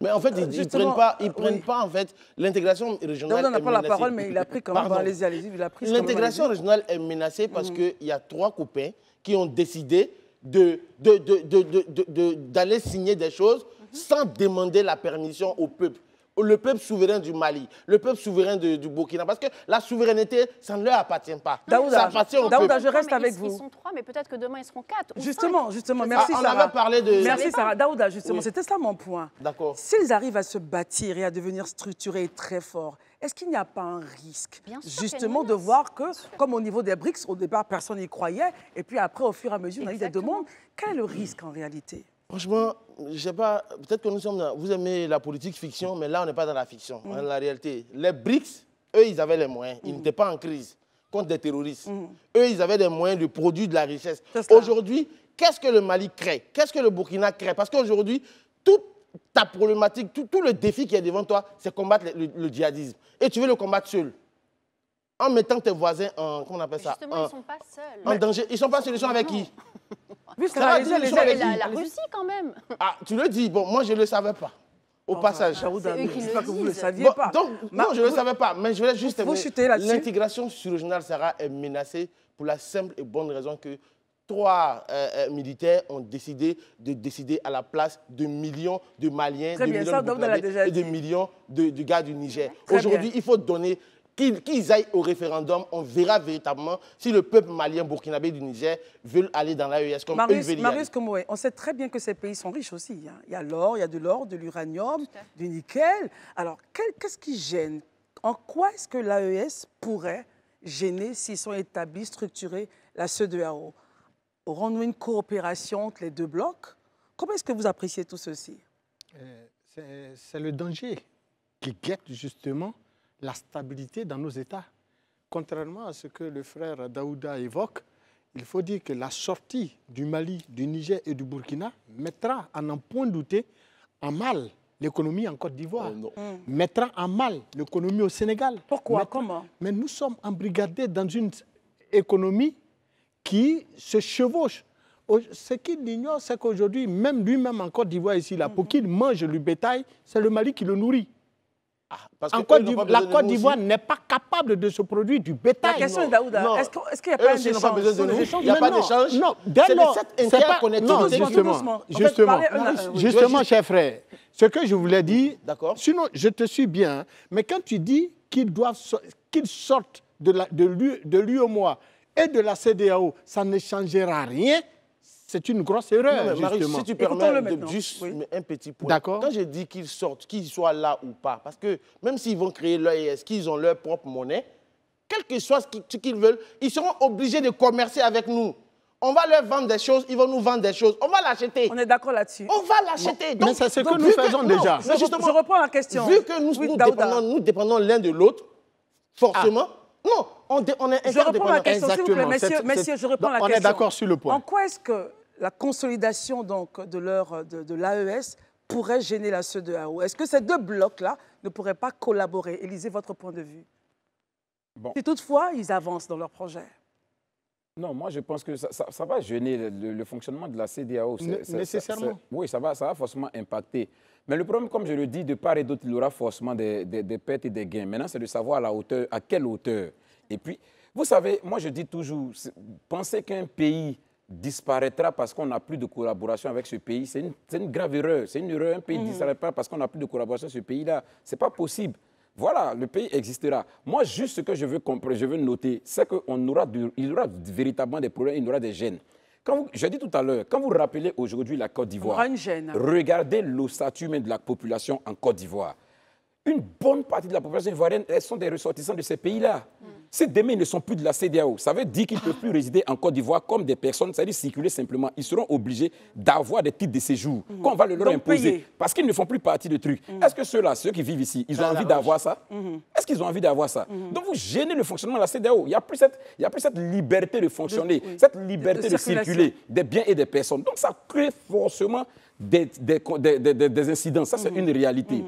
mais en fait, ils ne prennent pas, ils euh, prennent pas en fait, l'intégration régionale. Non, on n'a pas la parole, mais il a pris quand même. allez il a pris. L'intégration régionale est menacée parce que mhm. qu'il y a trois copains qui ont décidé d'aller de, de, de, signer des choses sans demander la permission au peuple le peuple souverain du Mali, le peuple souverain du Burkina. Parce que la souveraineté, ça ne leur appartient pas. Daouda, ça appartient au je reste avec vous. Ils sont trois, mais peut-être que demain, ils seront quatre. justement, justement, merci ah, on avait parlé de... Merci Sarah. Daouda, justement, c'était ça mon point. D'accord. S'ils arrivent à se bâtir et à devenir structurés et très forts, est-ce qu'il n'y a pas un risque, justement, de voir que, comme au niveau des BRICS, au départ, personne n'y croyait, et puis après, au fur et à mesure, on a eu des demandes. Quel est le risque en réalité Franchement, je sais pas. Peut-être que nous sommes dans... Vous aimez la politique fiction, mais là, on n'est pas dans la fiction, on est dans la réalité. Les BRICS, eux, ils avaient les moyens. Ils mm. n'étaient pas en crise contre des terroristes. Mm. Eux, ils avaient les moyens de produire de la richesse. Aujourd'hui, qu'est-ce que le Mali crée Qu'est-ce que le Burkina crée Parce qu'aujourd'hui, toute ta problématique, tout, le défi qui est devant toi, c'est combattre le djihadisme. Et tu veux le combattre seul en mettant tes voisins en, comment on appelle ça, Justement, en, ils sont pas seuls. en danger. Ils sont pas seuls, ils sont avec qui vu Ça va, la, Russie quand même. Ah, tu le dis. Bon, moi, je ne le savais pas. Au passage. J'avoue, je pas que vous ne le saviez pas. donc, non, je ne le savais pas, mais je voulais juste Vous- sur chutez là-dessus L'intégration Sarah est menacée pour la simple et bonne raison que trois euh, euh, militaires ont décidé de décider à la place de millions de Maliens, de millions de et de millions de, gars du Niger. Aujourd'hui, il faut donner qu'ils aillent au référendum, on verra véritablement si le peuple malien, burkinabé du Niger veulent aller dans l'AES comme Marius, Marius Komoué, on sait très bien que ces pays sont riches aussi. Hein. Il y a l'or, il y a de l'or, de l'uranium, du nickel. Alors, qu'est-ce qui gêne En quoi est-ce que l'AES pourrait gêner s'ils sont établis, structurés, la CEDEAO Aurons-nous une coopération entre les deux blocs Comment est-ce que vous appréciez tout ceci euh, C'est le danger qui guette justement la stabilité dans nos États. Contrairement à ce que le frère Daouda évoque, il faut dire que la sortie du Mali, du Niger et du Burkina mettra en un point douté en mal l'économie en Côte d'Ivoire, oh mm. mettra en mal l'économie au Sénégal. Pourquoi Comment Mais nous sommes embrigadés dans une économie qui se chevauche. Ce qu'il ignore, c'est qu'aujourd'hui, même lui-même en Côte d'Ivoire, ici, là, mm. pour qu'il mange le bétail, c'est le Mali qui le nourrit. Ah, parce en Côte la Côte d'Ivoire n'est pas capable de se produire du bétail. La question est là, Est-ce qu'il n'y a pas d'échange Il n'y a pas d'échange Non, dès c'est pas... Non, justement, justement, justement, cher frère, ce que je voulais dire, sinon je te suis bien, mais quand tu dis qu'ils doivent qu'ils sortent de l'UEMOA de et de la CDAO, ça ne changera rien c'est une grosse erreur, justement. Si tu permets de, juste un petit point. D'accord. Quand je dis qu'ils sortent, qu'ils soient là ou pas, parce que même s'ils vont créer leur e qu'ils ont leur propre monnaie, quel que soit ce qu'ils veulent, ils seront obligés de commercer avec nous. On va leur vendre des choses, ils vont nous vendre des choses. On va l'acheter. On est d'accord là-dessus. On va l'acheter. Mais c'est ce que nous faisons déjà. mais je reprends la question. Vu que nous, dépendons, l'un de l'autre, forcément, ah. non, on, on est Je reprends la question, s'il vous plaît, messieurs, je reprends la question. On est d'accord sur le point. En quoi est-ce que la consolidation donc de l'AES de, de e pourrait gêner la ceux e Est-ce que ces deux blocs-là ne pourraient pas collaborer Élisez votre point de vue. Bon. Si toutefois, ils avancent dans leur projet. Non, moi je pense que ça, va gêner le, fonctionnement de la CDAO. E nécessairement Oui, ça va, ça va forcément impacter. Mais le problème, comme je le dis, de part et d'autre, il y aura forcément des, pertes et des gains. Maintenant, c'est de savoir la hauteur, à quelle hauteur. Et puis, vous savez, moi je dis toujours, pensez qu'un pays disparaîtra parce qu'on n'a plus de collaboration avec ce pays. C'est une, grave erreur. C'est une erreur. Un pays mhm. disparaît disparaîtra parce qu'on n'a plus de collaboration avec ce pays-là. Ce n'est pas possible. Voilà, le pays existera. Moi, juste ce que je veux comprendre, je veux noter, c'est qu'il aura, il aura véritablement des problèmes, il y aura des gènes. Quand je dis tout à l'heure, quand vous rappelez aujourd'hui la Côte d'Ivoire, regardez le statut même de la population en Côte d'Ivoire une bonne partie de la population ivoirienne sont des ressortissants de ces pays-là. Ces Si ne sont plus de la CDAO, ça veut dire qu'ils ne peuvent plus résider en Côte d'Ivoire comme des personnes, c'est-à-dire circuler simplement. Ils seront obligés d'avoir des titres de séjour mm. qu'on va leur imposer parce qu'ils ne font plus partie de trucs. Mm. Est-ce que ceux-là, ceux qui vivent ici, ils ont envie d'avoir ça mm-hmm. Est-ce qu'ils ont envie d'avoir ça mm-hmm. Donc vous gênez le fonctionnement de la CDAO. Il n'y a, plus cette, plus cette liberté de fonctionner, cette liberté de, circuler des biens et des personnes. Donc ça crée forcément des, des, des incidents. Ça, c'est mm-hmm. une réalité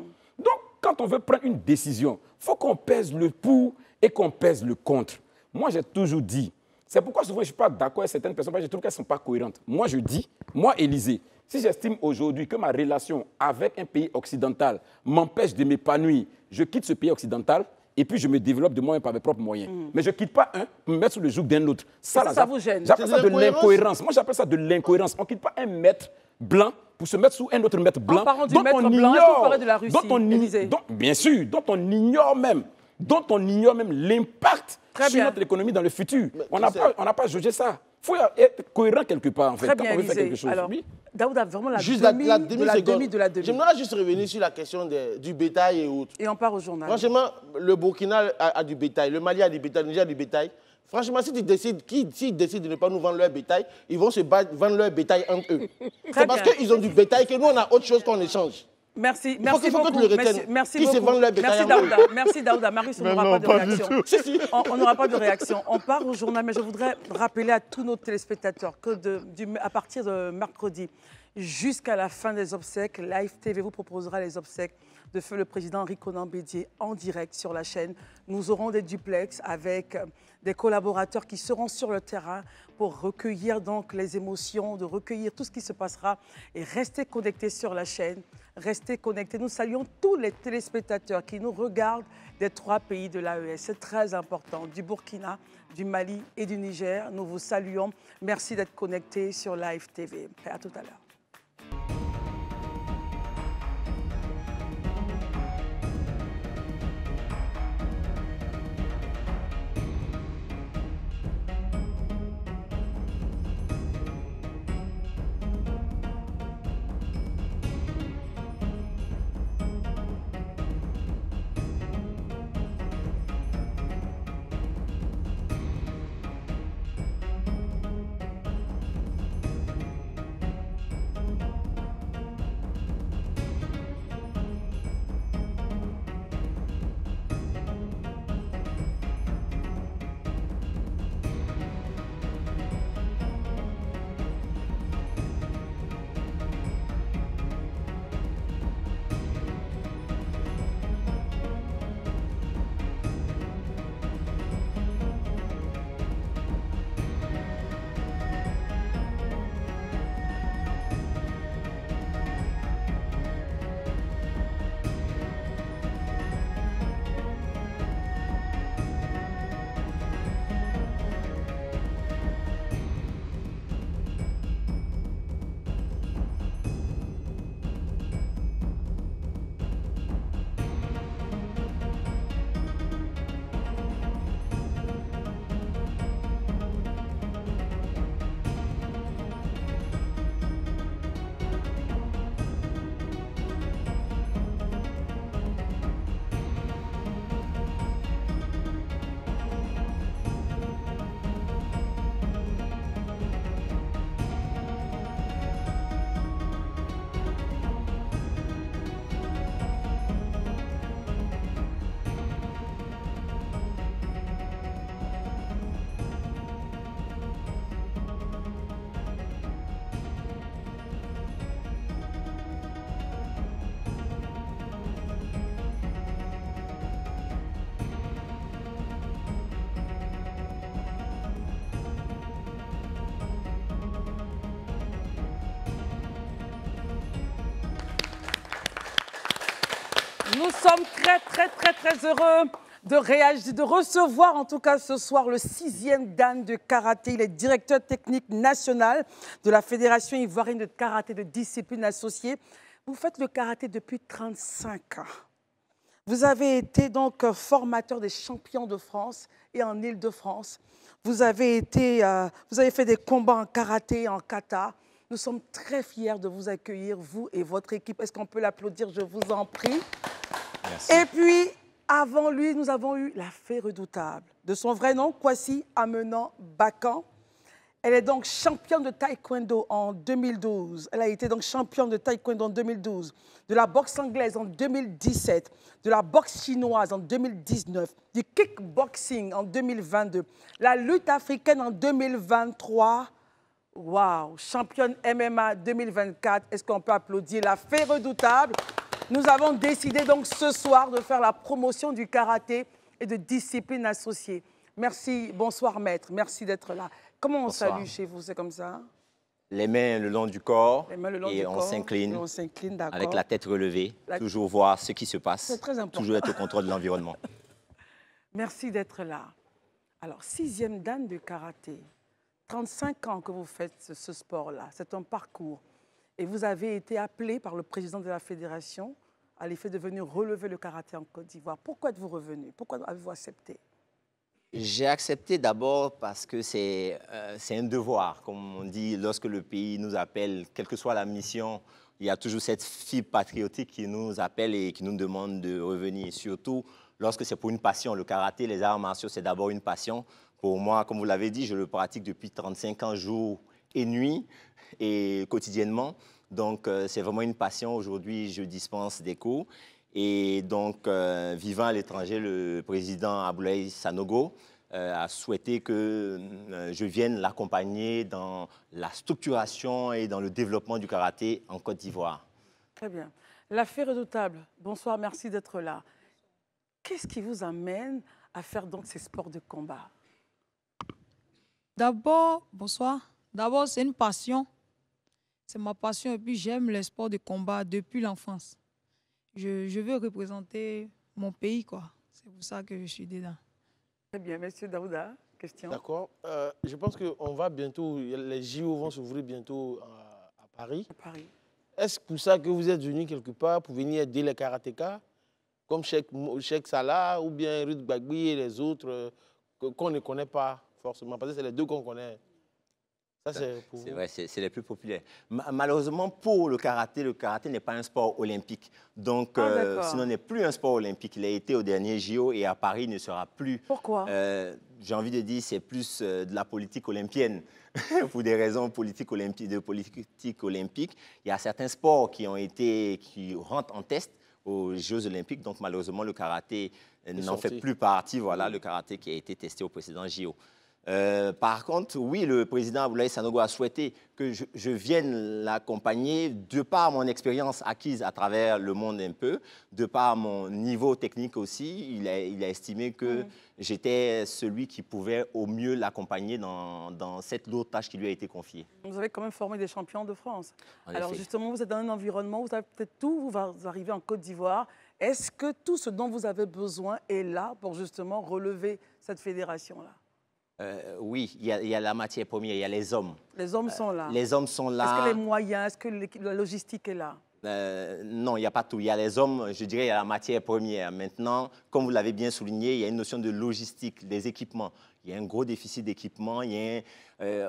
quand on veut prendre une décision, il faut qu'on pèse le pour et qu'on pèse le contre. Moi, j'ai toujours dit, c'est pourquoi souvent je ne suis pas d'accord avec certaines personnes, parce que je trouve qu'elles ne sont pas cohérentes. Moi, je dis, moi, Élisée, si j'estime aujourd'hui que ma relation avec un pays occidental m'empêche de m'épanouir, je quitte ce pays occidental, et puis je me développe de moi-même par mes propres moyens. Hmm. Mais je ne quitte pas un pour me mettre sous le joug d'un autre. Ça, ça, ça vous gêne J'appelle ça de l'incohérence. Moi, j'appelle ça de l'incohérence. On ne quitte pas un maître blanc pour se mettre sous un autre mètre blanc, dont, on blanc ignore, de la Russie, bien sûr, dont on ignore même, l'impact sur notre économie dans le futur. on n'a pas, jugé ça. Il faut être cohérent quelque part, en fait, quand on veut faire quelque chose. Alors, la demi, la, demi de J'aimerais juste revenir sur la question du bétail et autres. Et on part au journal. Franchement, le Burkina a, a, du bétail, le Mali a du bétail, le Niger a du bétail. Franchement, si tu décides, qui, si décident de ne pas nous vendre leur bétail, ils vont se battre, vendre leur bétail entre eux. C'est parce qu'ils ont du bétail que nous, on a autre chose qu'on échange. Merci, merci beaucoup. Merci, merci beaucoup. merci Daouda. Merci Daouda. Marius, on n'aura pas de réaction. On n'aura pas de réaction. On part au journal, mais je voudrais rappeler à tous nos téléspectateurs que de, du, à partir de mercredi jusqu'à la fin des obsèques, Live TV vous proposera les obsèques de feu le président Henri Conan Bédier en direct sur la chaîne. Nous aurons des duplex avec des collaborateurs qui seront sur le terrain pour recueillir donc les émotions, de recueillir tout ce qui se passera et rester connectés sur la chaîne, rester connectés. Nous saluons tous les téléspectateurs qui nous regardent des trois pays de l'AES. C'est très important, du Burkina, du Mali et du Niger. Nous vous saluons. Merci d'être connectés sur Live TV. À tout à l'heure. très heureux de réagir, de recevoir en tout cas ce soir le sixième Dan de karaté. Il est directeur technique national de la Fédération ivoirienne de karaté de discipline associée. Vous faites le karaté depuis 35 ans. Vous avez été donc formateur des champions de France et en Île-de-France. Vous avez été, euh, vous avez fait des combats en karaté, en kata. Nous sommes très fiers de vous accueillir, vous et votre équipe. Est-ce qu'on peut l'applaudir Je vous en prie. Et puis, avant lui, nous avons eu la fée redoutable, de son vrai nom, Kwasi Amenant Bakan. Elle est donc championne de taekwondo en 2012. Elle a été donc championne de taekwondo en 2012, de la boxe anglaise en 2017, de la boxe chinoise en 2019, du kickboxing en 2022, la lutte africaine en 2023. Waouh, championne MMA 2024. Est-ce qu'on peut applaudir la fée redoutable nous avons décidé donc ce soir de faire la promotion du karaté et de disciplines associées. Merci, bonsoir maître, merci d'être là. Comment on salue chez vous, c'est comme ça les mains le long du corps et, on s'incline avec la tête relevée, toujours voir ce qui se passe, toujours être au contrôle de l'environnement. *laughs* Merci d'être là. Alors, sixième dame de karaté, 35 ans que vous faites ce sport-là, c'est un parcours. Et vous avez été appelé par le président de la fédération à l'effet de venir relever le karaté en Côte d'Ivoire. Pourquoi êtes-vous revenu Pourquoi avez-vous accepté J'ai accepté d'abord parce que c'est euh, un devoir. Comme on dit, lorsque le pays nous appelle, quelle que soit la mission, il y a toujours cette fibre patriotique qui nous appelle et qui nous demande de revenir. Surtout lorsque c'est pour une passion. Le karaté, les arts martiaux, c'est d'abord une passion. Pour moi, comme vous l'avez dit, je le pratique depuis 35 ans, jour et nuit et quotidiennement. Donc, euh, c'est vraiment une passion. Aujourd'hui, je dispense des cours. Et donc, euh, vivant à l'étranger, le président Aboulaye Sanogo euh, a souhaité que je vienne l'accompagner dans la structuration et dans le développement du karaté en Côte d'Ivoire. Très bien. La Fée Redoutable, bonsoir, merci d'être là. Qu'est-ce qui vous amène à faire donc ces sports de combat D'abord, bonsoir. D'abord, c'est une passion c'est ma passion et puis j'aime les sports de combat depuis l'enfance. Je, veux représenter mon pays, quoi. C'est pour ça que je suis dedans. Très bien, Monsieur Daouda, question. D'accord. Euh, je pense qu'on va bientôt, les JO vont s'ouvrir bientôt à, Paris. À Paris. Est-ce pour ça que vous êtes venu quelque part pour venir aider les karatékas, comme Cheikh, Salah ou bien Ruth Bagui et les autres euh, qu'on ne connaît pas forcément, parce que c'est les deux qu'on connaît c'est vrai, c'est les plus populaires. Malheureusement, pour le karaté, le karaté n'est pas un sport olympique. Donc, ah, euh, n'est plus un sport olympique. Il a été au dernier JO et à Paris, ne sera plus. Pourquoi euh, J'ai envie de dire, c'est plus euh, de la politique olympienne. *laughs* pour des raisons politiques olympiques, de politique olympique, il y a certains sports qui ont été, qui rentrent en test aux Jeux olympiques. Donc, malheureusement, le karaté euh, n'en fait plus partie. Voilà, le karaté qui a été testé au précédent JO. Euh, par contre, oui, le président Aboulaï Sanogo a souhaité que je, vienne l'accompagner de par mon expérience acquise à travers le monde un peu, de par mon niveau technique aussi. Il a, estimé que j'étais celui qui pouvait au mieux l'accompagner dans, cette lourde tâche qui lui a été confiée. Vous avez quand même formé des champions de France. Alors justement, vous êtes dans un environnement où vous avez peut-être tout, vous arrivez en Côte d'Ivoire. Est-ce que tout ce dont vous avez besoin est là pour justement relever cette fédération-là euh, oui, il y, a, la matière première, il y a les hommes. Les hommes sont là. Euh, les hommes sont là. Est-ce que les moyens, est-ce que la logistique est là euh, non, il n'y a pas tout. Il y a les hommes, je dirais, il y a la matière première. Maintenant, comme vous l'avez bien souligné, il y a une notion de logistique, des équipements. Il y a un gros déficit d'équipement. Euh,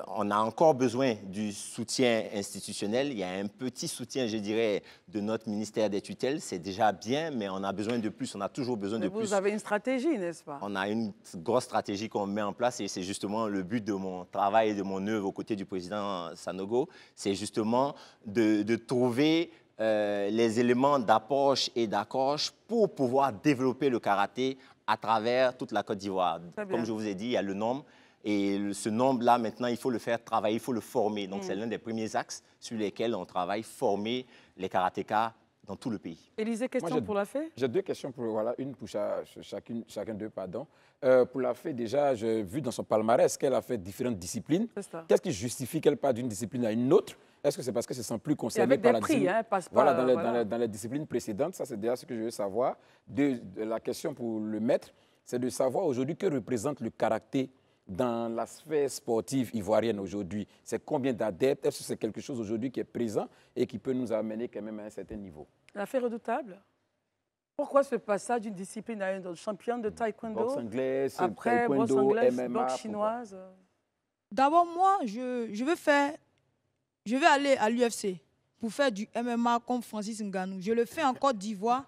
on a encore besoin du soutien institutionnel. Il y a un petit soutien, je dirais, de notre ministère des tutelles. C'est déjà bien, mais on a besoin de plus. On a toujours besoin de plus. Vous avez une stratégie, n'est-ce pas On a une grosse stratégie qu'on met en place et c'est justement le but de mon travail et de mon œuvre aux côtés du président Sanogo. C'est justement de, trouver euh, les éléments d'approche et d'accroche pour pouvoir développer le karaté à travers toute la Côte d'Ivoire. Comme je vous ai dit, il y a le nombre. Et ce nombre-là, maintenant, il faut le faire travailler, il faut le former. Donc, mm. c'est l'un des premiers axes sur lesquels on travaille, former les karatékas dans tout le pays. Élisée, question pour la fée J'ai deux questions pour voilà, une pour chacune, chacun d'eux, pardon. Euh, pour la fée, déjà, j'ai vu dans son palmarès qu'elle a fait différentes disciplines. Qu'est-ce qui justifie qu'elle passe d'une discipline à une autre est-ce que c'est parce que se sent plus concerné par la discipline hein, voilà, dans, les, Dans, disciplines précédentes, ça c'est déjà ce que je veux savoir. De, la question pour le maître, c'est de savoir aujourd'hui que représente le caractère dans la sphère sportive ivoirienne aujourd'hui C'est combien d'adeptes Est-ce que c'est quelque chose aujourd'hui qui est présent et qui peut nous amener quand même à un certain niveau L'affaire redoutable pourquoi ce passage d'une discipline à une autre Champion de hmm. taekwondo, boxe anglaise, après taekwondo, anglaise, MMA, chinoise D'abord, moi, je, veux faire je vais aller à l'UFC pour faire du MMA comme Francis Ngannou. Je le fais en Côte d'Ivoire.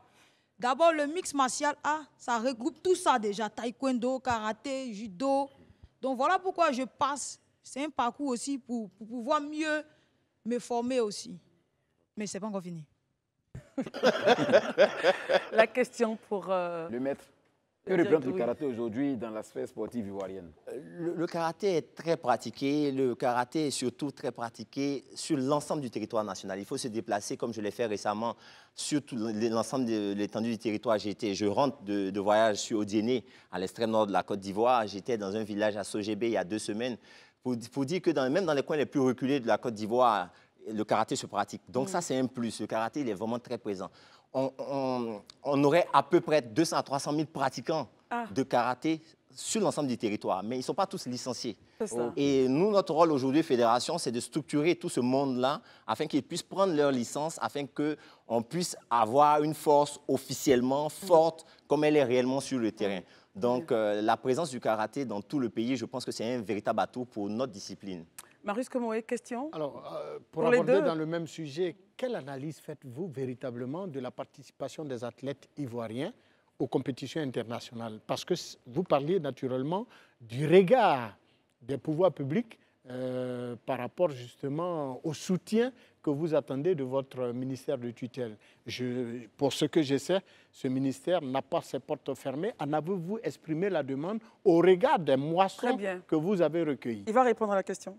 D'abord, le mix martial A, ah, ça regroupe tout ça déjà. Taekwondo, karaté, judo. Donc voilà pourquoi je passe. C'est un parcours aussi pour, pouvoir mieux me former aussi. Mais c'est pas encore fini. *laughs* La question pour... Euh, le maître. Que représente le karaté aujourd'hui dans la sportif sportive ivoirienne euh, le, karaté est très pratiqué. Le karaté est surtout très pratiqué sur l'ensemble du territoire national. Il faut se déplacer, comme je l'ai fait récemment, sur l'ensemble de l'étendue du territoire. J'étais, je rentre de, de voyage sur Odiéné, à l'extrême nord de la Côte d'Ivoire. J'étais dans un village à Sogébé il y a deux semaines pour, dire que dans, même dans les coins les plus reculés de la Côte d'Ivoire, le karaté se pratique. Donc ça, c'est un plus. Le karaté, il est vraiment très présent on, aurait à peu près 200 à 300 000 pratiquants ah. de karaté sur l'ensemble du territoire, mais ils ne sont pas tous licenciés. Et nous, notre rôle aujourd'hui, fédération, c'est de structurer tout ce monde-là afin qu'ils puissent prendre leur licence, afin qu'on puisse avoir une force officiellement mm. forte comme elle est réellement sur le terrain. Mm. Donc, mm. Euh, la présence du karaté dans tout le pays, je pense que c'est un véritable atout pour notre discipline. Marius Komoé, question Alors, euh, pour, aborder dans le même sujet, quelle analyse faites-vous véritablement de la participation des athlètes ivoiriens aux compétitions internationales Parce que vous parliez naturellement du regard des pouvoirs publics euh, par rapport justement au soutien que vous attendez de votre ministère de tutelle. Je, pour ce que je sais, ce ministère n'a pas ses portes fermées. En avez-vous exprimé la demande au regard des moissons que vous avez recueillies Il va répondre à la question.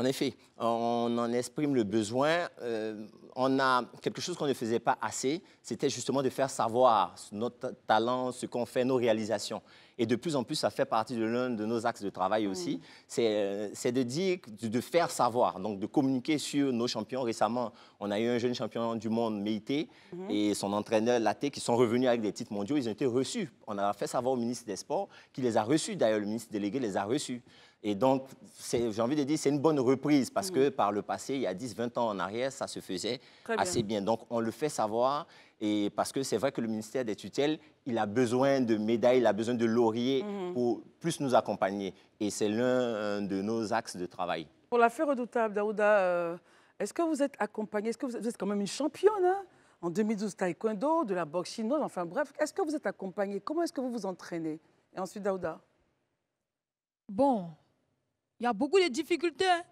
En effet, on en exprime le besoin. Euh, on a quelque chose qu'on ne faisait pas assez, c'était justement de faire savoir notre talent, ce qu'on fait, nos réalisations. Et de plus en plus, ça fait partie de l'un de nos axes de travail mm. aussi. Euh, c'est de dire, de faire savoir, donc de communiquer sur nos champions. Récemment, on a eu un jeune champion du monde, méité mm-hmm. et son entraîneur Laté, qui sont revenus avec des titres mondiaux. Ils ont été reçus. On a fait savoir au ministre des Sports, qui les a reçus. D'ailleurs, le ministre délégué les a reçus. Et donc, j'ai envie de dire, c'est une bonne reprise parce que mm. par le passé, il y a 10-20 ans en arrière, ça se faisait assez bien. Donc, on le fait savoir et parce que c'est vrai que le ministère des tutelles, il a besoin de médailles, il a besoin de lauriers mm-hmm. pour plus nous accompagner. Et c'est l'un de nos axes de travail. Pour l'affaire redoutable, Daouda, euh, est-ce que vous êtes accompagnée Est-ce que vous êtes quand même une championne hein? en 2012 taekwondo, de la boxe chinoise, enfin bref. Est-ce que vous êtes accompagnée Comment est-ce que vous vous entraînez Et ensuite, Daouda Bon, il y a beaucoup de difficultés. Hein.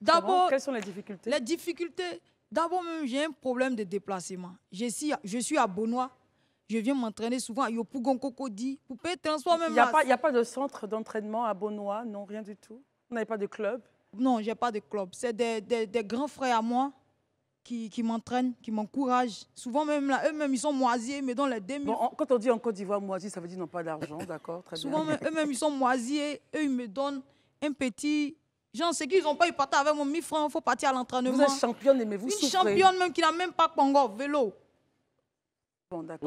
D'abord, quelles sont les difficultés Les difficultés. D'abord, j'ai un problème de déplacement. Je suis, je suis à Benoît. Je viens m'entraîner souvent à Yopougon Cocody. Poupée, Il n'y a, a, pas de centre d'entraînement à Benoît, non, rien du tout. Vous n'avez pas de club Non, j'ai pas de club. C'est des grands frères à moi qui, qui m'entraînent, qui m'encouragent. Souvent, même là, eux-mêmes, ils sont ils mais dans les demi. quand on dit en Côte d'Ivoire moisi, ça veut dire n'ont pas d'argent, *coughs* d'accord très Souvent, eux-mêmes, ils sont moisiers, eux, ils me donnent un petit. Genre, c'est qu'ils n'ont pas, eu partent avec mon mi-franc, il faut partir à l'entraînement. Vous êtes championne, mais vous Une championne même qui n'a même pas Congo, vélo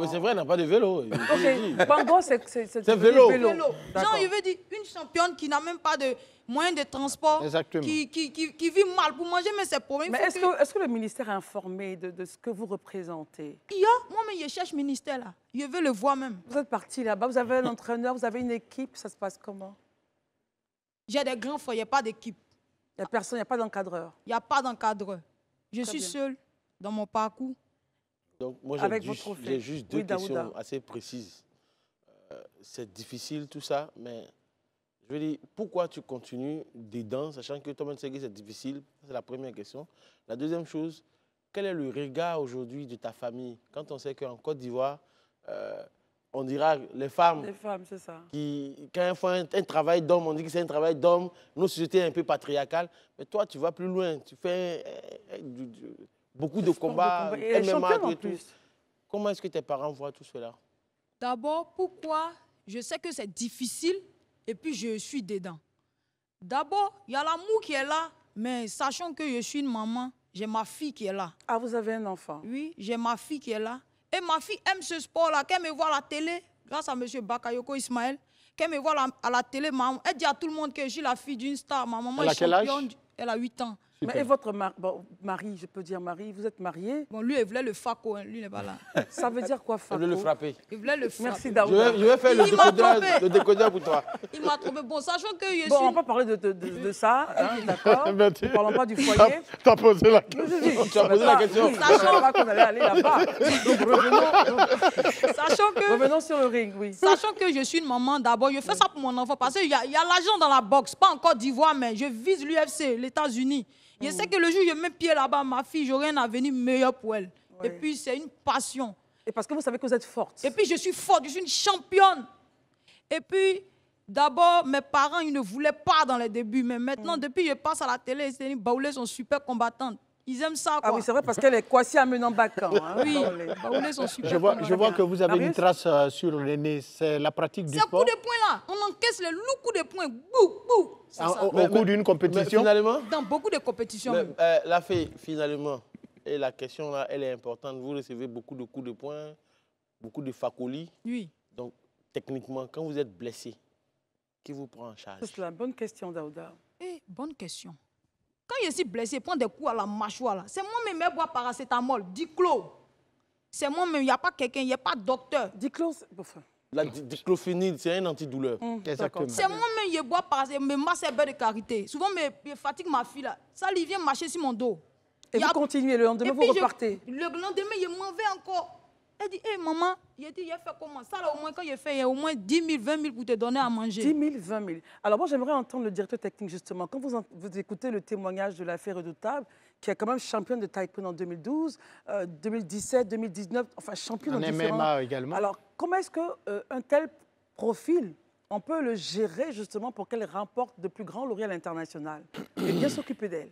c'est vrai, elle n'a pas de vélo. Ok, c'est vélo. vélo. Jean il veut dire, une championne qui n'a même pas de moyens de transport, qui, qui, qui, qui, vit mal pour manger, mais c'est pour Mais est-ce que, est que, le ministère est informé de, de ce que vous représentez Il y a, moi, je cherche ministère là. Je veux le voir même. Vous êtes parti là-bas, vous avez un entraîneur, vous avez une équipe, ça se passe comment J'ai des grands foyers, il n'y a pas d'équipe. Il n'y a personne, il n'y a pas d'encadreur. Il n'y a pas d'encadreur. Je suis seul seule dans mon parcours. Donc, moi, j'ai juste, deux questions assez précises. Euh, c'est difficile tout ça, mais je veux dire, pourquoi tu continues dedans, sachant que Thomas Segui, c'est difficile C'est la première question. La deuxième chose, quel est le regard aujourd'hui de ta famille quand on sait qu'en Côte d'Ivoire, euh, on dira les femmes. Les femmes, c'est ça. Qui, quand elles font un, travail d'homme, on dit que c'est un travail d'homme. Nos sociétés un peu patriarcales. Mais toi, tu vas plus loin. Tu fais beaucoup de combats, elle combat. MMA, tout, Comment est-ce que tes parents voient tout cela D'abord, pourquoi je sais que c'est difficile et puis je suis dedans. D'abord, il y a l'amour qui est là, mais sachant que je suis une maman, j'ai ma fille qui est là. Ah, vous avez un enfant Oui, j'ai ma fille qui est là. Et ma fille aime ce sport-là, qu'elle me voit à la télé, grâce à M. Bakayoko Ismaël, qu'elle me voit à la télé, maman. Elle dit à tout le monde que je suis la fille d'une star. Ma maman est championne, elle a 8 ans et votre mari, je peux dire mari, vous êtes marié Bon, lui, il voulait le faco, hein, lui, n'est pas là. *laughs* Ça veut dire quoi, faco Il voulait le frapper. Il voulait le frapper. Merci, d'avoir... Je vais, faire le décodeur, le pour toi. *laughs* Il m'a trouvé. Bon, sachant que je suis... Bon, on va pas parler de, de, ça, hein, *laughs* d'accord ben, parlons pas du foyer. Tu as posé la question. Tu as posé la question. Sachant qu'on allait aller là-bas. Donc, Sachant que... Revenons sur le ring, oui. Sachant que je suis une maman, d'abord, je fais ça pour mon enfant, parce qu'il y a, y a l'argent dans la boxe, pas encore d'Ivoire, mais je vise l'UFC, les États-Unis. Je mm. sais que le jour où je mets pied là-bas, ma fille, j'aurai un avenir meilleur pour elle. Et puis, c'est une passion. Et parce que vous savez que vous êtes forte. Et puis, je suis forte, je suis une championne. Et puis, d'abord, mes parents, ils ne voulaient pas dans les débuts. Mais maintenant, mm. depuis je passe à la télé, ils sont super combattantes. Ils aiment ça. Quoi. Ah oui, c'est vrai parce qu'elle est coissée à menon Hein. *laughs* Oui, bah, sont super. Je vois, je vois que vous avez une trace euh, sur le nez. C'est la pratique du sport. C'est un coup de poing là. On encaisse le loup coup de poing. Bouh, bouh. ça. Au, cours d'une compétition finalement, Dans beaucoup de compétitions. Euh, la fée, finalement, et la question là, elle est importante. Vous recevez beaucoup de coups de poing, beaucoup de facolis. Oui. Donc, techniquement, quand vous êtes blessé, qui vous prend en charge C'est la bonne question, Daouda. et eh, bonne question. Quand je suis blessé, prends des coups à la mâchoire. C'est moi-même qui bois paracétamol, diclo. C'est moi-même, il n'y a pas quelqu'un, il n'y a pas de docteur. Diclo, La diclofénine, c'est un antidouleur. Hum, Exactement. C'est moi-même, je bois paracétamol, mais moi, c'est de carité. Souvent, je fatigue ma fille, là. ça lui vient marcher sur mon dos. Et vous continuez, le lendemain, vous repartez. Le lendemain, je m'en vais encore. Elle dit, hé maman, il a a fait comment Ça, là, au moins, quand il a fait, il y a au moins 10 000, 20 000 pour te donner à manger. 10 000, 20 000. Alors, moi, j'aimerais entendre le directeur technique, justement. Quand vous, écoutez le témoignage de l'affaire Redoutable, qui est quand même championne de taekwondo en 2012, 2017, 2019, enfin, championne en, MMA également. Alors, comment est-ce qu'un euh, tel profil, on peut le gérer, justement, pour qu'elle remporte de plus grands lauriers à l'international et bien s'occuper d'elle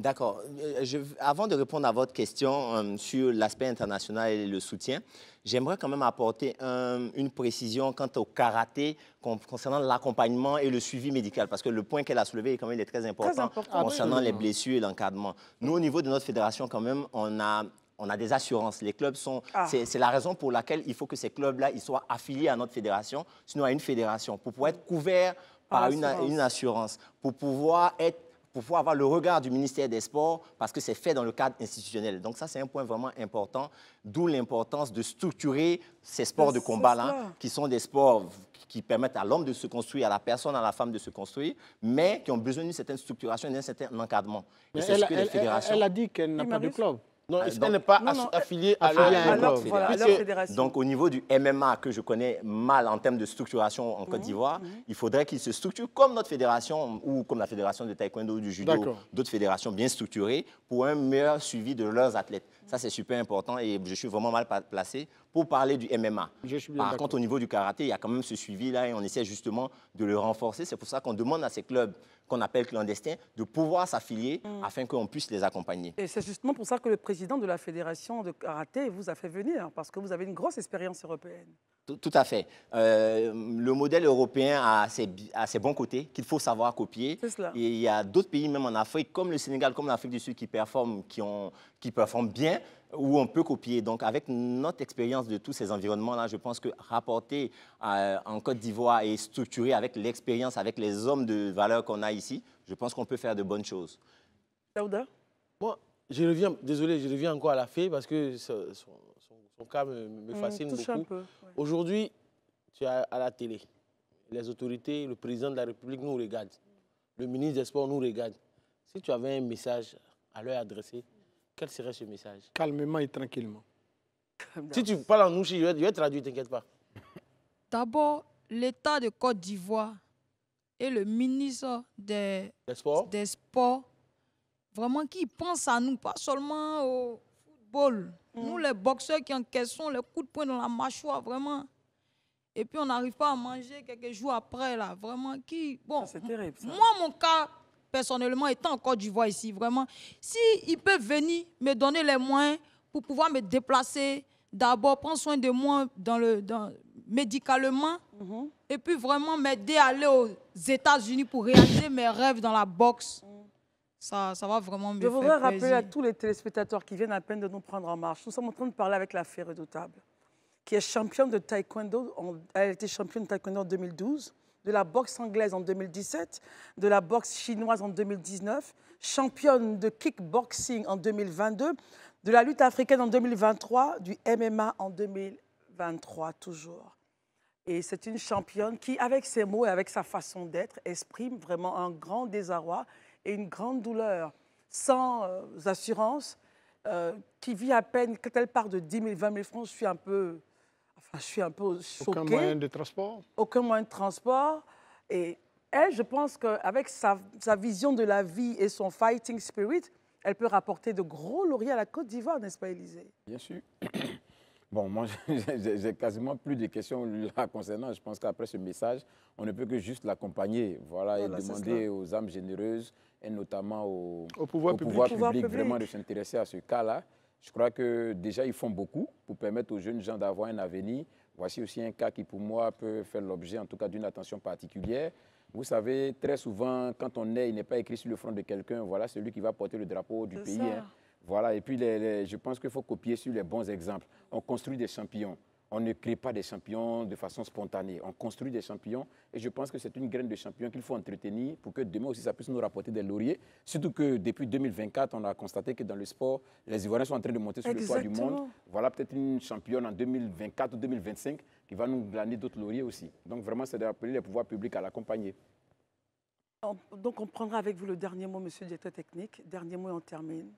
D'accord. Euh, avant de répondre à votre question euh, sur l'aspect international et le soutien, j'aimerais quand même apporter une précision quant au karaté concernant l'accompagnement et le suivi médical, parce que le point qu'elle a soulevé est quand même, très important, ah concernant les blessures et l'encadrement. Nous, au niveau de notre fédération, quand même, on a on a des assurances. Les clubs sont... Ah. C'est la raison pour laquelle il faut que ces clubs-là, soient affiliés à notre fédération, sinon à une fédération, pour pouvoir être couverts par une assurance, pour pouvoir être pour pouvoir avoir le regard du ministère des Sports parce que c'est fait dans le cadre institutionnel. Donc ça, c'est un point vraiment important, d'où l'importance de structurer ces sports de combat-là, qui sont des sports qui permettent à l'homme de se construire, à la personne, à la femme de se construire, mais qui ont besoin d'une certaine structuration et d'un certain encadrement. Et c'est ce que les fédérations... elle a dit qu'elle n'a pas de club. Non, ah, est n'est pas à, leur, fédération Donc, au niveau du MMA, que je connais mal en termes de structuration en Côte d'Ivoire, il faudrait qu'il se structurent comme notre fédération ou comme la fédération de taekwondo, du judo, d'autres fédérations bien structurées pour un meilleur suivi de leurs athlètes. Ça, c'est super important et je suis vraiment mal placé pour parler du MMA. Par contre, au niveau du karaté, il y a quand même ce suivi-là et on essaie justement de le renforcer. C'est pour ça qu'on demande à ces clubs qu'on appelle clandestins de pouvoir s'affilier mm. afin qu'on puisse les accompagner. Et c'est justement pour ça que le président de la fédération de karaté vous a fait venir, parce que vous avez une grosse expérience européenne. Tout à fait. Euh, le modèle européen a ses, bons côtés qu'il faut savoir copier. Et il y a d'autres pays, même en Afrique, comme le Sénégal, comme l'Afrique du Sud, qui performent, qui, ont, qui performent bien où on peut copier. Donc, avec notre expérience de tous ces environnements-là, je pense que rapporter euh, en Côte d'Ivoire et structurer avec l'expérience, avec les hommes de valeur qu'on a ici, je pense qu'on peut faire de bonnes choses. Saouda Moi, je reviens, désolé, je reviens encore à la fée parce que son, cas me, mm, fascine beaucoup. Aujourd'hui, tu es à la télé. Les autorités, le président de la République nous regarde. Le ministre des Sports nous regarde. Si tu avais un message à leur adresser, quel serait ce message Calmement et tranquillement. Si tu parles en nous, je vais, t'inquiète pas. *laughs* D'abord, l'État de Côte d'Ivoire et le ministre des, sports. vraiment qui pense à nous, pas seulement au football. Mm. Nous, les boxeurs qui encaissons les coups de poing dans la mâchoire, vraiment. Et puis, on n'arrive pas à manger quelques jours après, là, vraiment. Qui, bon, ah, c'est terrible. Ça. Moi, mon cas personnellement étant en Côte d'Ivoire ici, vraiment, s'ils si peuvent venir me donner les moyens pour pouvoir me déplacer, d'abord prendre soin de moi dans le, médicalement, mhm. et puis vraiment m'aider à aller aux États-Unis pour réaliser mes rêves dans la boxe. Ça, ça va vraiment me Je voudrais rappeler à tous les téléspectateurs qui viennent à peine de nous prendre en marche. Nous sommes en train de parler avec la fée redoutable, qui est championne de taekwondo. Elle a été championne de taekwondo en 2012 de la boxe anglaise en 2017, de la boxe chinoise en 2019, championne de kickboxing en 2022, de la lutte africaine en 2023, du MMA en 2023 toujours. Et c'est une championne qui, avec ses mots et avec sa façon d'être, exprime vraiment un grand désarroi et une grande douleur, sans euh, assurance, euh, qui vit à peine, quand elle part de 10 000, 20 000 francs, je suis un peu je suis un peu choquée. Aucun moyen de transport Aucun moyen de transport. Et elle, je pense qu'avec sa, sa, vision de la vie et son fighting spirit, elle peut rapporter de gros lauriers à la Côte d'Ivoire, n'est-ce pas, Élisée Bien sûr. *coughs* Bon, moi, *laughs* j'ai quasiment plus de questions là concernant. Je pense qu'après ce message, on ne peut que juste l'accompagner. Voilà, ah et bah, demander aux âmes généreuses et notamment au, au pouvoir, public, vraiment de s'intéresser à ce cas-là. Je crois que déjà, ils font beaucoup pour permettre aux jeunes gens d'avoir un avenir. Voici aussi un cas qui, pour moi, peut faire l'objet, en tout cas, d'une attention particulière. Vous savez, très souvent, quand on est, il n'est pas écrit sur le front de quelqu'un, voilà celui qui va porter le drapeau du pays. Hein. Voilà, et puis je pense qu'il faut copier sur les bons exemples. On construit des champions on ne crée pas des champions de façon spontanée. On construit des champions et je pense que c'est une graine de champion qu'il faut entretenir pour que demain aussi ça puisse nous rapporter des lauriers. Surtout que depuis 2024, on a constaté que dans le sport, les Ivoiriens sont en train de monter sur le toit du monde. Voilà peut-être une championne en 2024 ou 2025 qui va nous glaner d'autres lauriers aussi. Donc vraiment, c'est d'appeler les pouvoirs publics à l'accompagner. Donc on prendra avec vous le dernier mot, monsieur le directeur technique. Dernier mot et on termine.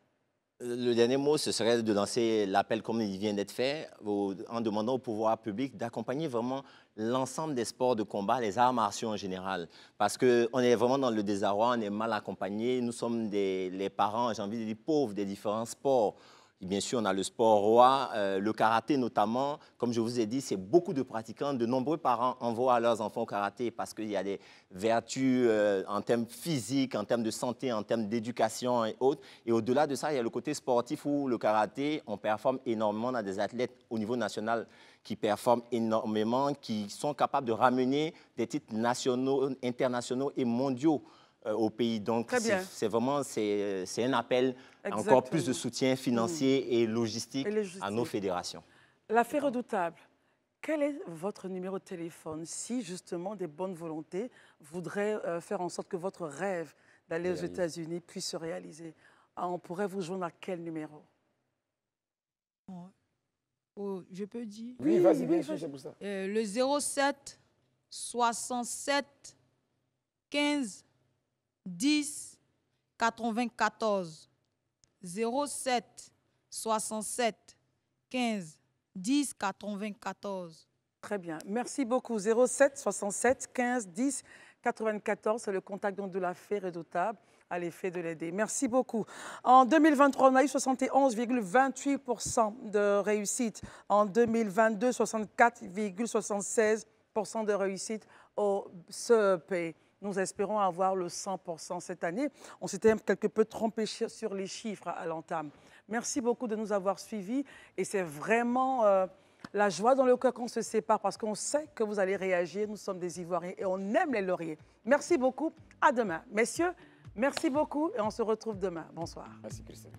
Le dernier mot, ce serait de lancer l'appel comme il vient d'être fait, en demandant au pouvoir public d'accompagner vraiment l'ensemble des sports de combat, les arts martiaux en général. Parce qu'on est vraiment dans le désarroi, on est mal accompagné, nous sommes des, les parents, j'ai envie de dire, pauvres des différents sports. Bien sûr, on a le sport roi, euh, le karaté notamment. Comme je vous ai dit, c'est beaucoup de pratiquants. De nombreux parents envoient leurs enfants au karaté parce qu'il y a des vertus euh, en termes physiques, en termes de santé, en termes d'éducation et autres. Et au-delà de ça, il y a le côté sportif où le karaté, on performe énormément. On a des athlètes au niveau national qui performent énormément, qui sont capables de ramener des titres nationaux, internationaux et mondiaux. Euh, au pays. Donc, c'est vraiment euh, c'est un appel encore plus de soutien financier mm. et, logistique à nos fédérations. La redoutable. Quel est votre numéro de téléphone si justement des bonnes volontés voudraient euh, faire en sorte que votre rêve d'aller aux États-Unis puisse se réaliser ah, On pourrait vous joindre à quel numéro oh, Je peux dire Oui, vas-y, le 07 67 15 10 94 07 67 15 10 94. Très bien. Merci beaucoup. 07 67 15 10 94, c'est le contact de la fée redoutable à l'effet de l'aider. Merci beaucoup. En 2023, on a eu 71,28% de réussite. En 2022, 64,76% de réussite au CEP. Nous espérons avoir le 100% cette année. On s'était quelque peu trompé sur les chiffres à l'entame. Merci beaucoup de nous avoir suivis et c'est vraiment euh, la joie dans le cœur qu'on se sépare parce qu'on sait que vous allez réagir. Nous sommes des Ivoiriens et on aime les lauriers. Merci beaucoup. À demain. Messieurs, merci beaucoup et on se retrouve demain. Bonsoir. Merci Christelle.